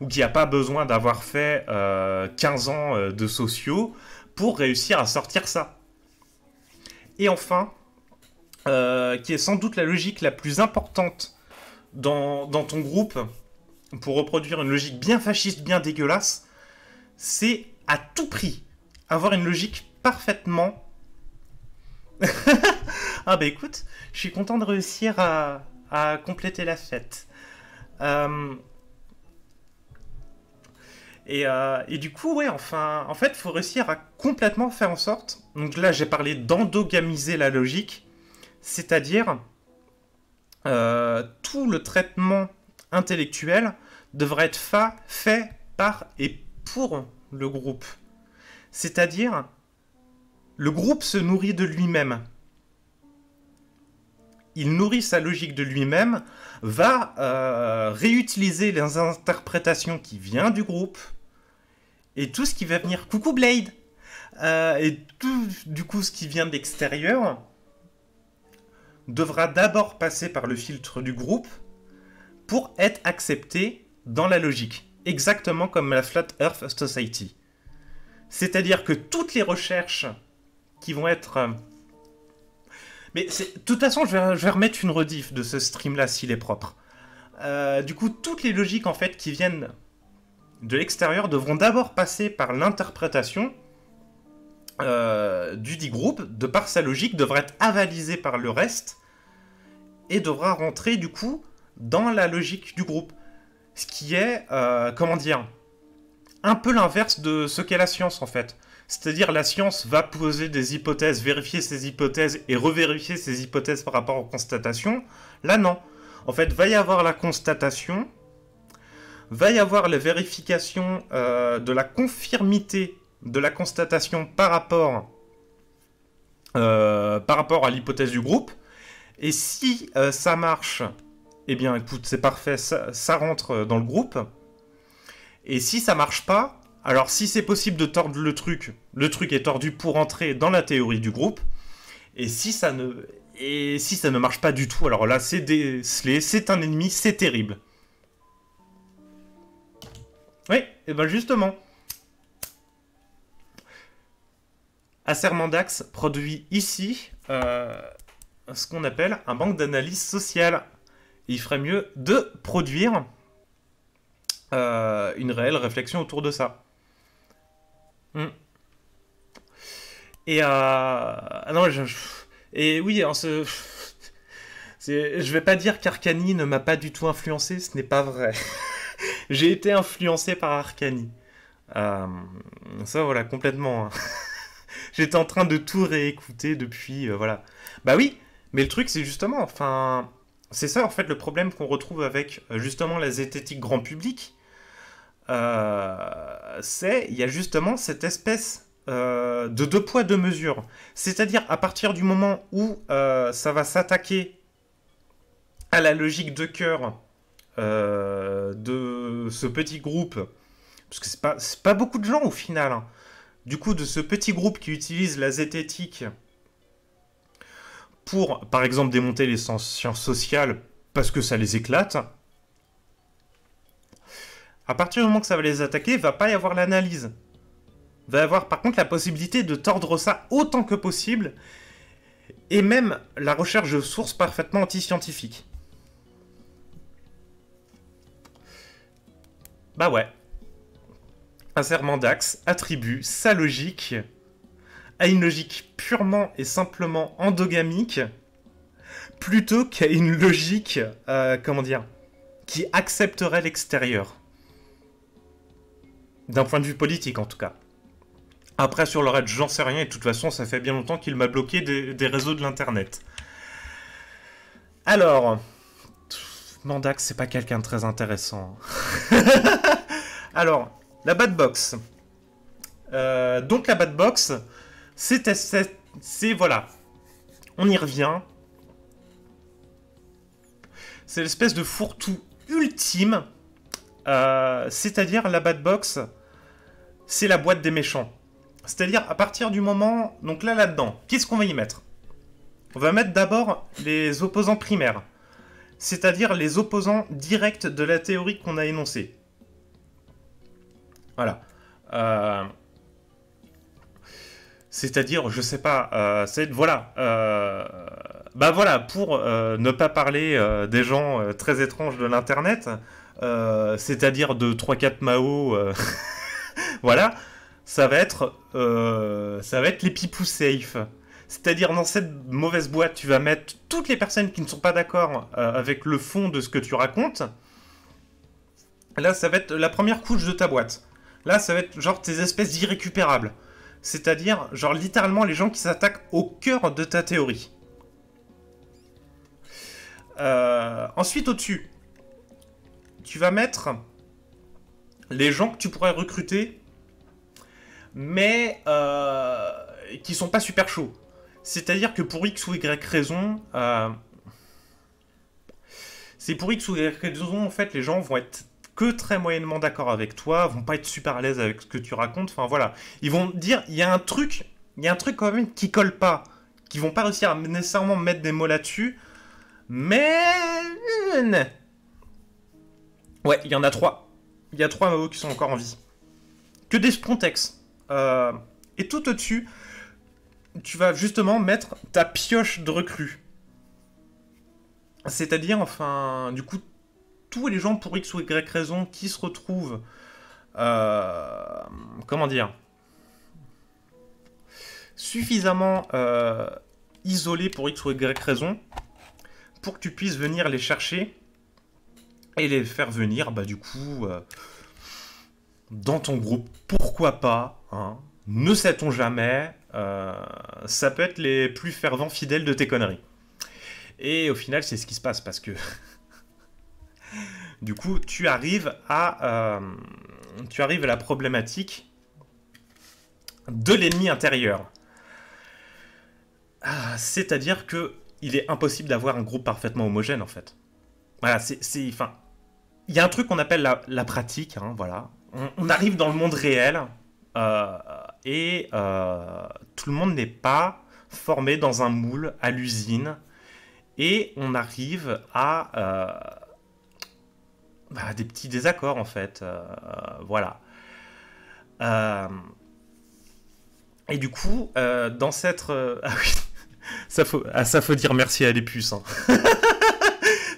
ou qui a pas besoin d'avoir fait 15 euh, ans euh, de sociaux pour réussir à sortir ça. Et enfin, euh, qui est sans doute la logique la plus importante dans, dans ton groupe, pour reproduire une logique bien fasciste, bien dégueulasse, c'est à tout prix avoir une logique parfaitement ah bah écoute, je suis content de réussir à, compléter la fête. Euh, et, euh, et, du coup, ouais, enfin, en fait, faut réussir à complètement faire en sorte. Donc là, j'ai parlé d'endogamiser la logique, c'est-à-dire euh, tout le traitement intellectuel devrait être fait par et pour le groupe. C'est-à-dire, le groupe se nourrit de lui-même. Il nourrit sa logique de lui-même, va euh, réutiliser les interprétations qui viennent du groupe et tout ce qui va venir. Coucou Blade euh, Et tout du coup ce qui vient d'extérieur... devra d'abord passer par le filtre du groupe pour être accepté dans la logique, exactement comme la Flat Earth Society. C'est-à-dire que toutes les recherches qui vont être. Euh, Mais de toute façon, je vais, remettre une rediff de ce stream-là s'il est propre. Euh, du coup, toutes les logiques en fait qui viennent de l'extérieur devront d'abord passer par l'interprétation euh, du dit groupe, de par sa logique, devra être avalisée par le reste et devra rentrer du coup dans la logique du groupe. Ce qui est, comment dire, un peu l'inverse de ce qu'est la science en fait. C'est-à-dire la science va poser des hypothèses, vérifier ces hypothèses et revérifier ces hypothèses par rapport aux constatations. Là, non. En fait, va y avoir la constatation, va y avoir la vérification euh, de la confirmité de la constatation par rapport, euh, par rapport à l'hypothèse du groupe. Et si euh, ça marche, eh bien écoute, c'est parfait, ça, ça, rentre dans le groupe. Et si ça marche pas, alors si c'est possible de tordre le truc, le truc est tordu pour entrer dans la théorie du groupe. Et si ça ne, et si ça ne marche pas du tout, alors là c'est décelé, c'est un ennemi, c'est terrible. Oui, et ben justement. d'axe produit ici euh, ce qu'on appelle un banque d'analyse sociale. il ferait mieux de produire euh, une réelle réflexion autour de ça. Mm. Et euh... Ah non, je... et oui, ce... je vais pas dire qu'Arcani ne m'a pas du tout influencé, ce n'est pas vrai. J'ai été influencé par Arcani. Euh, ça voilà, complètement. Hein. J'étais en train de tout réécouter depuis, euh, voilà. Bah oui, mais le truc c'est justement, enfin, c'est ça en fait le problème qu'on retrouve avec euh, justement la zététique grand public, euh, c'est il y a justement cette espèce euh, de deux poids deux mesures. C'est-à-dire à partir du moment où euh, ça va s'attaquer à la logique de cœur de ce petit groupe, parce que c'est pas pas beaucoup de gens au final. Hein. Du coup, de ce petit groupe qui utilise la zététique pour, par exemple, démonter les sciences sociales parce que ça les éclate, à partir du moment que ça va les attaquer, va pas y avoir l'analyse. Va y avoir par contre la possibilité de tordre ça autant que possible, et même la recherche de sources parfaitement anti scientifique Bah ouais. Un serment d'axe attribue sa logique à une logique purement et simplement endogamique plutôt qu'à une logique, euh, comment dire, qui accepterait l'extérieur. D'un point de vue politique, en tout cas. Après, sur le raid, j'en sais rien, et de toute façon, ça fait bien longtemps qu'il m'a bloqué des, réseaux de l'Internet. Alors, Mandax, c'est pas quelqu'un de très intéressant. Alors, la Bad Box. Euh, donc, la Bad Box, c'est... Voilà. On y revient. C'est l'espèce de fourre-tout ultime. Euh, c'est-à-dire, la Bad Box c'est la boîte des méchants. C'est-à-dire à partir du moment, donc là là-dedans, qu'est-ce qu'on va y mettre On va mettre d'abord les opposants primaires, c'est-à-dire les opposants directs de la théorie qu'on a énoncée. Voilà. Euh, c'est-à-dire, je sais pas, euh, voilà, euh, bah voilà, pour ne pas parler des gens très étranges de l'internet, c'est-à-dire de 3-4 Mao. voilà, ça va être, euh, ça va être les pipous safe. C'est-à-dire dans cette mauvaise boîte, tu vas mettre toutes les personnes qui ne sont pas d'accord euh, avec le fond de ce que tu racontes. Là, ça va être la première couche de ta boîte. Là, ça va être genre tes espèces irrécupérables, C'est-à-dire, genre littéralement les gens qui s'attaquent au cœur de ta théorie. Euh, ensuite, au-dessus, tu vas mettre les gens que tu pourrais recruter mais euh, qui sont pas super chauds. C'est-à-dire que pour X ou Y raison, euh, c'est pour X ou Y raison, en fait, les gens vont être que très moyennement d'accord avec toi, vont pas être super à l'aise avec ce que tu racontes, enfin voilà. Ils vont dire, il y a un truc, il y a un truc quand même qui colle pas, qui vont pas réussir à nécessairement mettre des mots là-dessus, mais... Ouais, il y en a trois. Il y a trois mots qui sont encore en vie. Que des Spontex. Euh, et tout au-dessus, tu vas justement mettre ta pioche de recrue. C'est-à-dire, enfin, du coup, tous les gens pour X ou Y raison qui se retrouvent. Euh, comment dire Suffisamment euh, isolés pour X ou Y raison pour que tu puisses venir les chercher et les faire venir, bah, du coup, dans ton groupe, pourquoi pas hein. Ne sait-on jamais, euh, ça peut être les plus fervents fidèles de tes conneries. Et au final, c'est ce qui se passe parce que du coup, tu arrives à euh, tu arrives à la problématique de l'ennemi intérieur. Ah, c'est-à-dire que il est impossible d'avoir un groupe parfaitement homogène en fait. Voilà, c'est, enfin, il y a un truc qu'on appelle la, pratique, hein, voilà, on, arrive dans le monde réel euh, et euh, tout le monde n'est pas formé dans un moule à l'usine et on arrive à, euh, bah, des petits désaccords en fait. voilà. et du coup, dans cette... Ah oui, ah, ça faut, dire merci à les puces. Hein.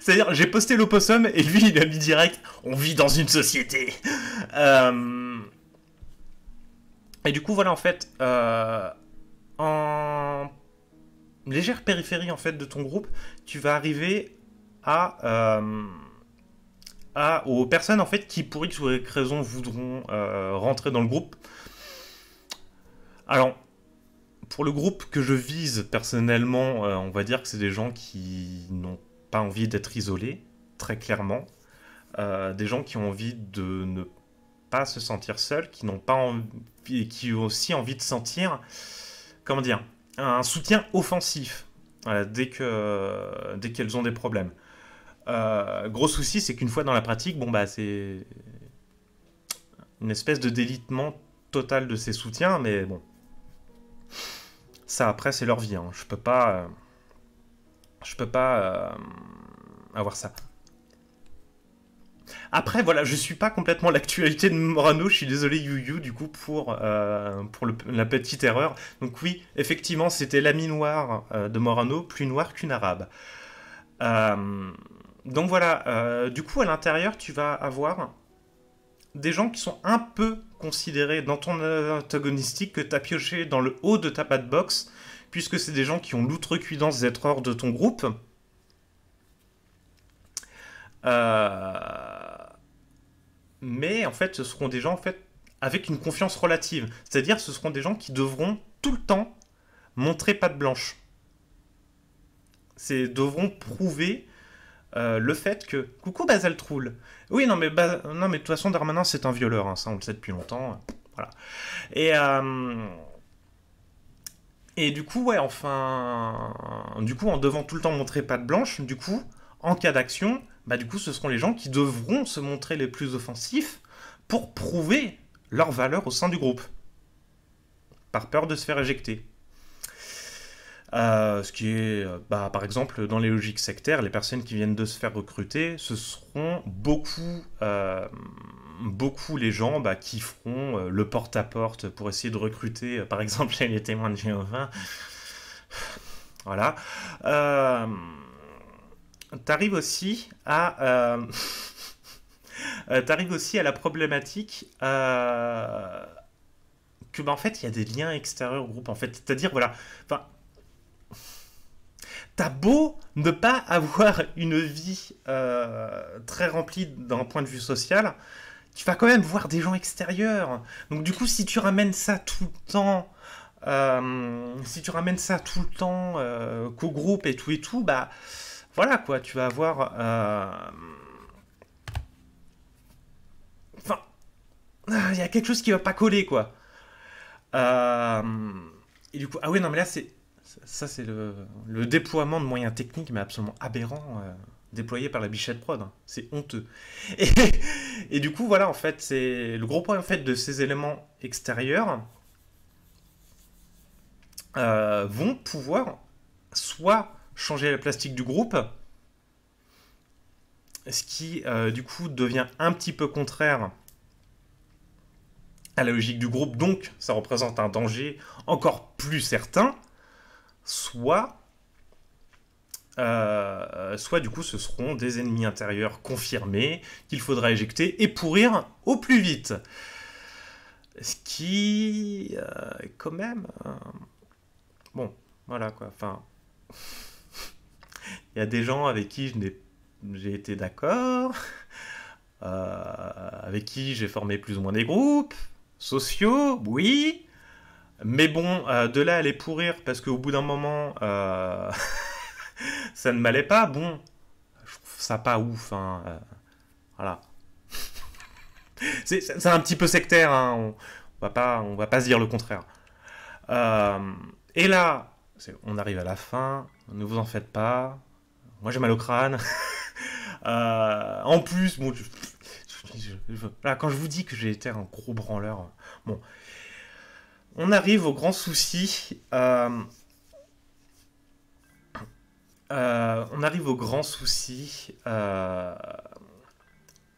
C'est-à-dire, j'ai posté l'opossum et lui, il a mis direct On vit dans une société. Euh, et du coup, voilà, en fait, euh, en légère périphérie en fait de ton groupe, tu vas arriver à, euh, à aux personnes en fait qui pour X ou raison voudront rentrer dans le groupe. Alors, pour le groupe que je vise personnellement, on va dire que c'est des gens qui n'ont pas envie d'être isolé très clairement. Euh, des gens qui ont envie de ne pas se sentir seuls, qui n'ont pas envie, qui aussi envie de sentir, comment dire, un soutien offensif euh, dès que dès qu'elles ont des problèmes. Euh, gros souci, c'est qu'une fois dans la pratique, bon bah c'est une espèce de délitement total de ces soutiens, mais bon, ça après c'est leur vie. Hein. Je peux pas. Je peux pas euh, avoir ça. Après, voilà, je suis pas complètement l'actualité de Morano, je suis désolé Yu du coup pour, euh, pour la petite erreur. Donc oui, effectivement, c'était l'ami noir noire euh, de Morano, plus noir qu'une arabe. donc voilà, du coup à l'intérieur, tu vas avoir des gens qui sont un peu considérés dans ton antagonistique que tu as pioché dans le haut de ta patte box puisque c'est des gens qui ont l'outrecuidance d'être hors de ton groupe. Euh, mais en fait, ce seront des gens en fait avec une confiance relative, c'est-à-dire ce seront des gens qui devront tout le temps montrer patte blanche. C'est devront prouver euh, le fait que coucou Basel Troul. Oui, non mais non mais de toute façon Darmanin c'est un violeur, hein, ça on le sait depuis longtemps. Voilà. Et euh, et du coup, ouais, enfin, du coup, en devant tout le temps montrer patte blanche, du coup, en cas d'action, bah du coup, ce seront les gens qui devront se montrer les plus offensifs pour prouver leur valeur au sein du groupe, par peur de se faire éjecter. Euh, ce qui est, bah, par exemple, dans les logiques sectaires, les personnes qui viennent de se faire recruter, ce seront beaucoup euh, beaucoup les gens bah, qui feront euh, le porte-à-porte pour essayer de recruter, euh, par exemple, les témoins de Jéhovah. voilà. Euh, t'arrives aussi à... T'arrives aussi à la problématique que, bah, en fait, il y a des liens extérieurs au groupe, en fait. C'est-à-dire, voilà... Enfin, T'as beau ne pas avoir une vie très remplie d'un point de vue social, tu vas quand même voir des gens extérieurs. Donc du coup, si tu ramènes ça tout le temps, euh, si tu ramènes ça tout le temps euh, qu'au groupe et tout et tout, bah voilà quoi, tu vas avoir. Euh, enfin, il y a quelque chose qui va pas coller quoi. Et du coup, ah oui, non mais là c'est ça c'est le, le, déploiement de moyens techniques mais absolument aberrant déployé par la Bichette Prod. Hein. C'est honteux. Et, du coup, voilà, en fait, c'est le gros point en fait, de ces éléments extérieurs euh, vont pouvoir soit changer la plastique du groupe, ce qui euh, du coup devient un petit peu contraire à la logique du groupe, donc ça représente un danger encore plus certain, soit euh, soit du coup ce seront des ennemis intérieurs confirmés qu'il faudra éjecter et pourrir au plus vite. Ce qui, euh, quand même, euh, bon, voilà quoi. Enfin, il y a des gens avec qui je n'ai, j'ai été d'accord, avec qui j'ai formé plus ou moins des groupes sociaux, oui. Mais bon, de là à les pourrir, parce qu'au bout d'un moment, ça ne m'allait pas. Bon, je trouve ça pas ouf. Hein. Euh, voilà. c'est un petit peu sectaire. Hein. On, va pas, on va pas se dire le contraire. Euh, et là, on arrive à la fin. Ne vous en faites pas. Moi, j'ai mal au crâne. Euh, en plus, bon, là, quand je vous dis que j'ai été un gros branleur, bon, on arrive au grand souci. Euh, on arrive au grand souci euh,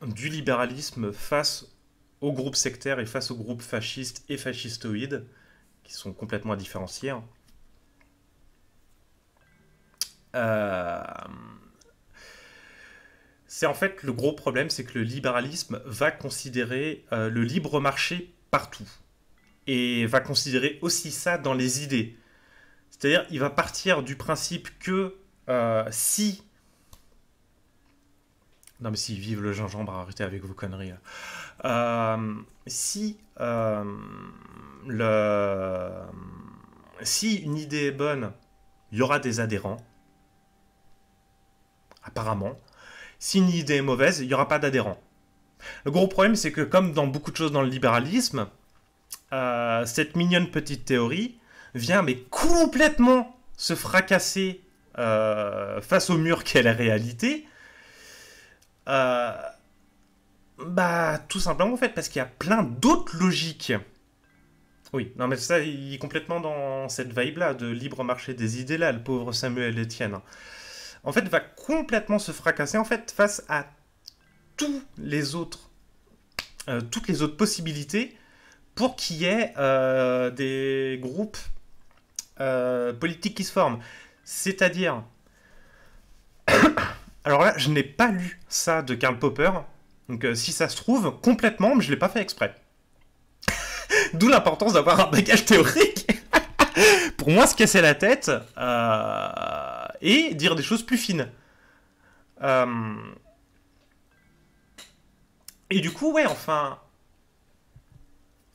du libéralisme face aux groupes sectaires et face aux groupes fascistes et fascistoïdes, qui sont complètement à euh, C'est en fait le gros problème, c'est que le libéralisme va considérer le libre marché partout. Et va considérer aussi ça dans les idées. C'est-à-dire, il va partir du principe que euh, si. Non, mais si, vive le gingembre, arrêtez avec vos conneries. Euh, si. Euh, le... Si une idée est bonne, il y aura des adhérents. Apparemment. Si une idée est mauvaise, il n'y aura pas d'adhérents. Le gros problème, c'est que comme dans beaucoup de choses dans le libéralisme, cette mignonne petite théorie vient mais complètement se fracasser euh, face au mur qu'est la réalité, euh, bah tout simplement en fait parce qu'il y a plein d'autres logiques. Oui, non mais ça, il est complètement dans cette vibe-là de libre marché des idées là, le pauvre Samuel Etienne. En fait, va complètement se fracasser en fait face à tous les autres, euh, toutes les autres possibilités pour qu'il y ait des groupes politiques qui se forment. C'est-à-dire... Alors là, je n'ai pas lu ça de Karl Popper. Donc euh, si ça se trouve, complètement, mais je ne l'ai pas fait exprès. D'où l'importance d'avoir un bagage théorique pour moi se casser la tête euh, et dire des choses plus fines. Euh, et du coup, ouais, enfin...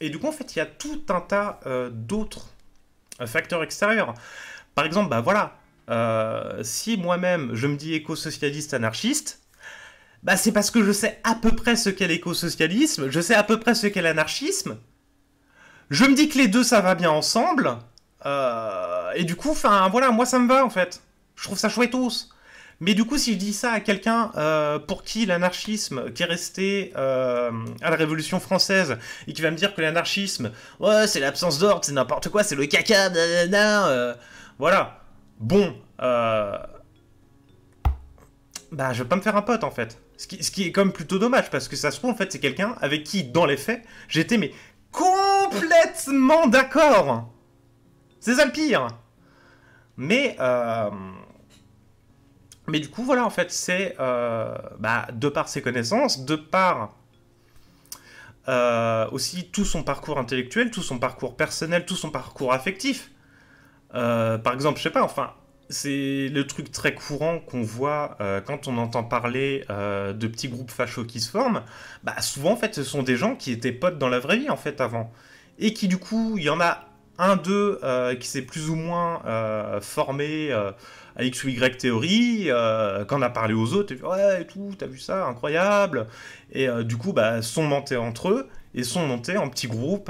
Et du coup, en fait, il y a tout un tas d'autres facteurs extérieurs. Par exemple, bah voilà, euh, si moi-même je me dis éco-socialiste anarchiste, bah c'est parce que je sais à peu près ce qu'est l'éco-socialisme, je sais à peu près ce qu'est l'anarchisme. Je me dis que les deux ça va bien ensemble. Euh, et du coup, enfin voilà, moi ça me va en fait. Je trouve ça chouette, tous. Mais du coup, si je dis ça à quelqu'un euh, pour qui l'anarchisme, qui est resté à la Révolution française, et qui va me dire que l'anarchisme, ouais, c'est l'absence d'ordre, c'est n'importe quoi, c'est le caca, voilà bon, euh, bah, je vais pas me faire un pote en fait. Ce qui, est quand même plutôt dommage parce que ça se trouve en fait c'est quelqu'un avec qui dans les faits j'étais mais complètement d'accord. C'est ça le pire. Mais euh, mais du coup voilà en fait c'est euh, bah, de par ses connaissances, de par euh, aussi tout son parcours intellectuel, tout son parcours personnel, tout son parcours affectif euh, par exemple, je sais pas, enfin, c'est le truc très courant qu'on voit euh, quand on entend parler euh, de petits groupes fachos qui se forment. Bah, souvent, en fait, ce sont des gens qui étaient potes dans la vraie vie, en fait, avant. Et qui, du coup, il y en a un d'eux qui s'est plus ou moins formé à X ou Y théorie, quand on a parlé aux autres, ouais, et tout, t'as vu ça, incroyable. Et du coup, bah, sont montés entre eux et sont montés en petits groupes.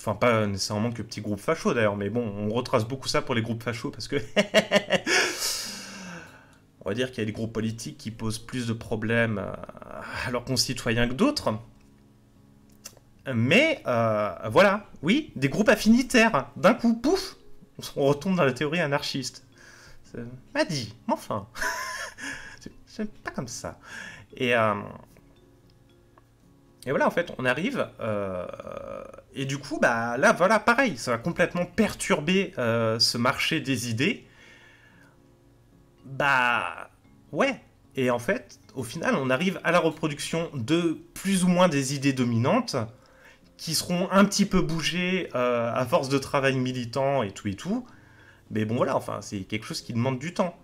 Enfin, pas nécessairement que petits groupes fachos d'ailleurs, mais bon, on retrace beaucoup ça pour les groupes fachos parce que. on va dire qu'il y a des groupes politiques qui posent plus de problèmes à leurs concitoyens que d'autres. Mais euh, voilà, oui, des groupes affinitaires. D'un coup, pouf, on retombe dans la théorie anarchiste. M'a dit, enfin, c'est pas comme ça. Et euh, et voilà, en fait, on arrive. Euh, et du coup, bah, là, voilà, pareil, ça va complètement perturber euh, ce marché des idées. Bah, ouais. Et en fait, au final, on arrive à la reproduction de plus ou moins des idées dominantes qui seront un petit peu bougées euh, à force de travail militant et tout et tout. Mais bon, voilà, enfin, c'est quelque chose qui demande du temps.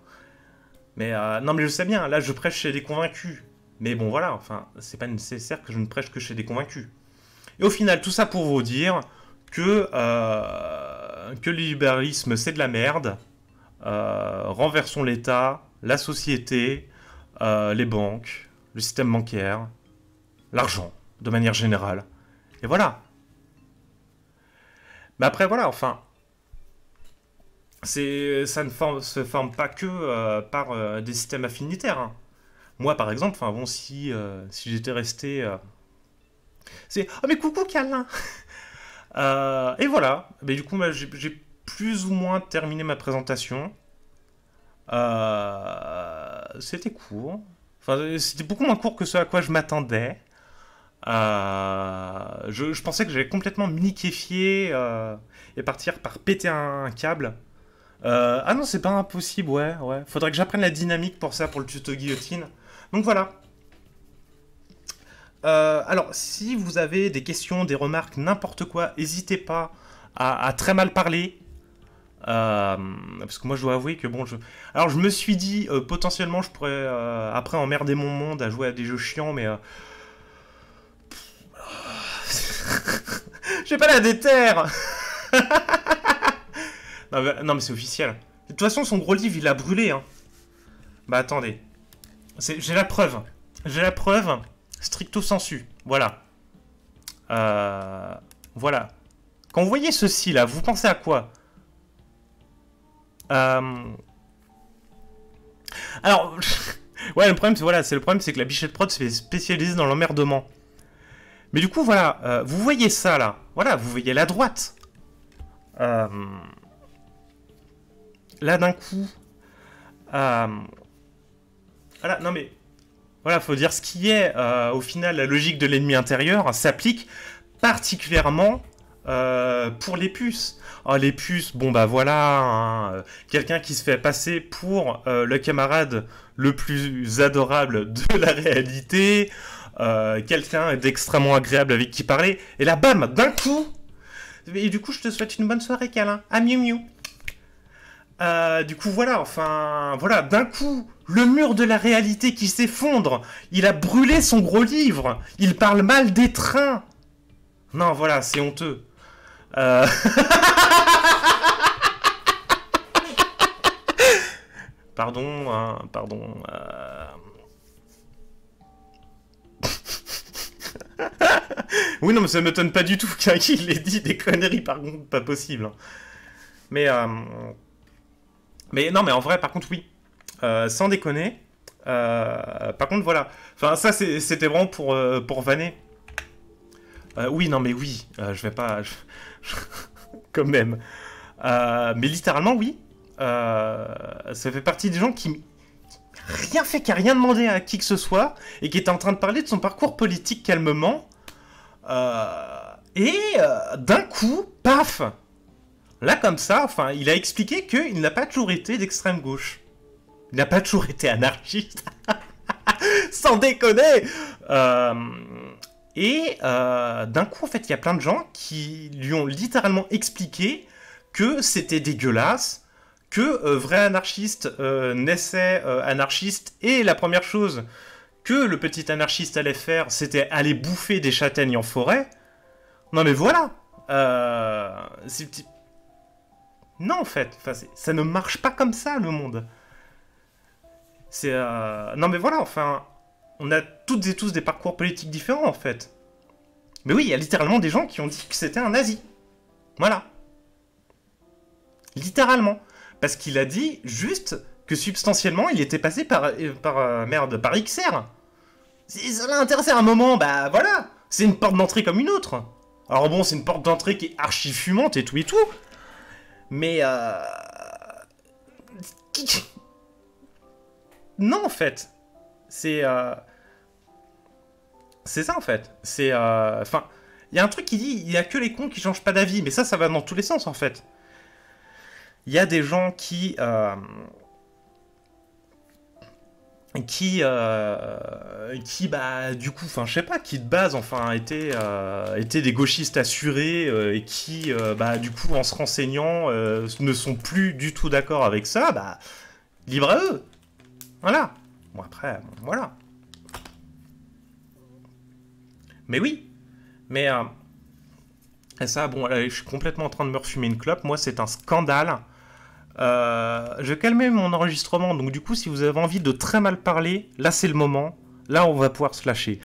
Mais non, mais je sais bien, là, je prêche chez les convaincus. Mais bon, voilà, enfin, c'est pas nécessaire que je ne prêche que chez des convaincus. Et au final, tout ça pour vous dire que, euh, que le libéralisme, c'est de la merde. Euh, renversons l'État, la société, euh, les banques, le système bancaire, l'argent, de manière générale. Et voilà. Mais après, voilà, enfin, ça ne se forme pas que par des systèmes affinitaires. Hein. Moi, par exemple, enfin bon, si, euh, si j'étais resté... Euh, c'est « Oh mais coucou Calin !» euh, Et voilà. Mais du coup, bah, j'ai plus ou moins terminé ma présentation. c'était court. Enfin, c'était beaucoup moins court que ce à quoi je m'attendais. Je, pensais que j'allais complètement niquéfier et partir par péter un, câble. ah non, c'est pas impossible, ouais, ouais. Faudrait que j'apprenne la dynamique pour ça, pour le tuto guillotine. Donc voilà. Euh, alors, si vous avez des questions, des remarques, n'importe quoi, n'hésitez pas à, très mal parler. Euh, parce que moi, je dois avouer que bon, je. Alors, je me suis dit, euh, potentiellement, je pourrais après emmerder mon monde à jouer à des jeux chiants, mais. J'ai pas la déterre non, mais, c'est officiel. De toute façon, son gros livre, il a brûlé. Hein. Bah attendez. J'ai la preuve. J'ai la preuve stricto sensu. Voilà. Euh, voilà. Quand vous voyez ceci là, vous pensez à quoi euh... Alors, ouais, le problème, c'est voilà, c'est le problème, c'est que la Bichette Prod s'est spécialisée dans l'emmerdement. Mais du coup, voilà, euh, vous voyez ça là, voilà, vous voyez la droite. Euh, là, d'un coup, euh, voilà, non mais. Voilà, faut dire ce qui est. Euh, au final, la logique de l'ennemi intérieur s'applique particulièrement euh, pour les puces. Ah, les puces, bon bah voilà, hein, euh, quelqu'un qui se fait passer pour le camarade le plus adorable de la réalité, quelqu'un d'extrêmement agréable avec qui parler, et là bam, d'un coup Et du coup je te souhaite une bonne soirée câlin, à miou miou euh, du coup, voilà, enfin, voilà, d'un coup, le mur de la réalité qui s'effondre. Il a brûlé son gros livre. Il parle mal des trains. Non, voilà, c'est honteux. Euh. pardon, hein, pardon. Euh. oui, non, mais ça m'étonne pas du tout qu'il ait dit des conneries, par contre, pas possible. Hein. Mais. Mais non, mais en vrai, par contre, oui. Euh, sans déconner. Euh, par contre, voilà. Enfin, ça, c'était bon pour, euh, pour vanner. oui, non, mais oui. je vais pas. Quand même. mais littéralement, oui. ça fait partie des gens qui rien fait, qui rien demandé à qui que ce soit, et qui était en train de parler de son parcours politique calmement. et d'un coup, paf, Là, comme ça, enfin, il a expliqué qu'il n'a pas toujours été d'extrême gauche. Il n'a pas toujours été anarchiste. Sans déconner euh, Et euh, d'un coup, en fait, il y a plein de gens qui lui ont littéralement expliqué que c'était dégueulasse, que euh, vrai anarchiste naissait anarchiste, et la première chose que le petit anarchiste allait faire, c'était aller bouffer des châtaignes en forêt. Non mais voilà non, en fait, ça ne marche pas comme ça, le monde. C'est... Euh, non, mais voilà, enfin, on a toutes et tous des parcours politiques différents, en fait. Mais oui, il y a littéralement des gens qui ont dit que c'était un nazi. Voilà. Littéralement. Parce qu'il a dit juste que substantiellement, il était passé par, euh, par euh, merde, par XR. Si l'a intéressé à un moment, bah voilà, c'est une porte d'entrée comme une autre. Alors bon, c'est une porte d'entrée qui est archi fumante et tout et tout, mais... Euh, non, en fait. C'est... Euh... C'est ça, en fait. C'est... Euh... Enfin, il y a un truc qui dit, il y a que les cons qui changent pas d'avis. Mais ça, ça va dans tous les sens, en fait. Il y a des gens qui... Euh, qui euh, qui bah du coup enfin je sais pas qui de base enfin étaient euh, étaient des gauchistes assurés euh, et qui bah du coup en se renseignant ne sont plus du tout d'accord avec ça bah libre à eux voilà bon après voilà mais oui mais ça bon je suis complètement en train de me refumer une clope moi c'est un scandale euh, je vais calmer mon enregistrement, donc du coup, si vous avez envie de très mal parler, là c'est le moment. Là, on va pouvoir se lâcher.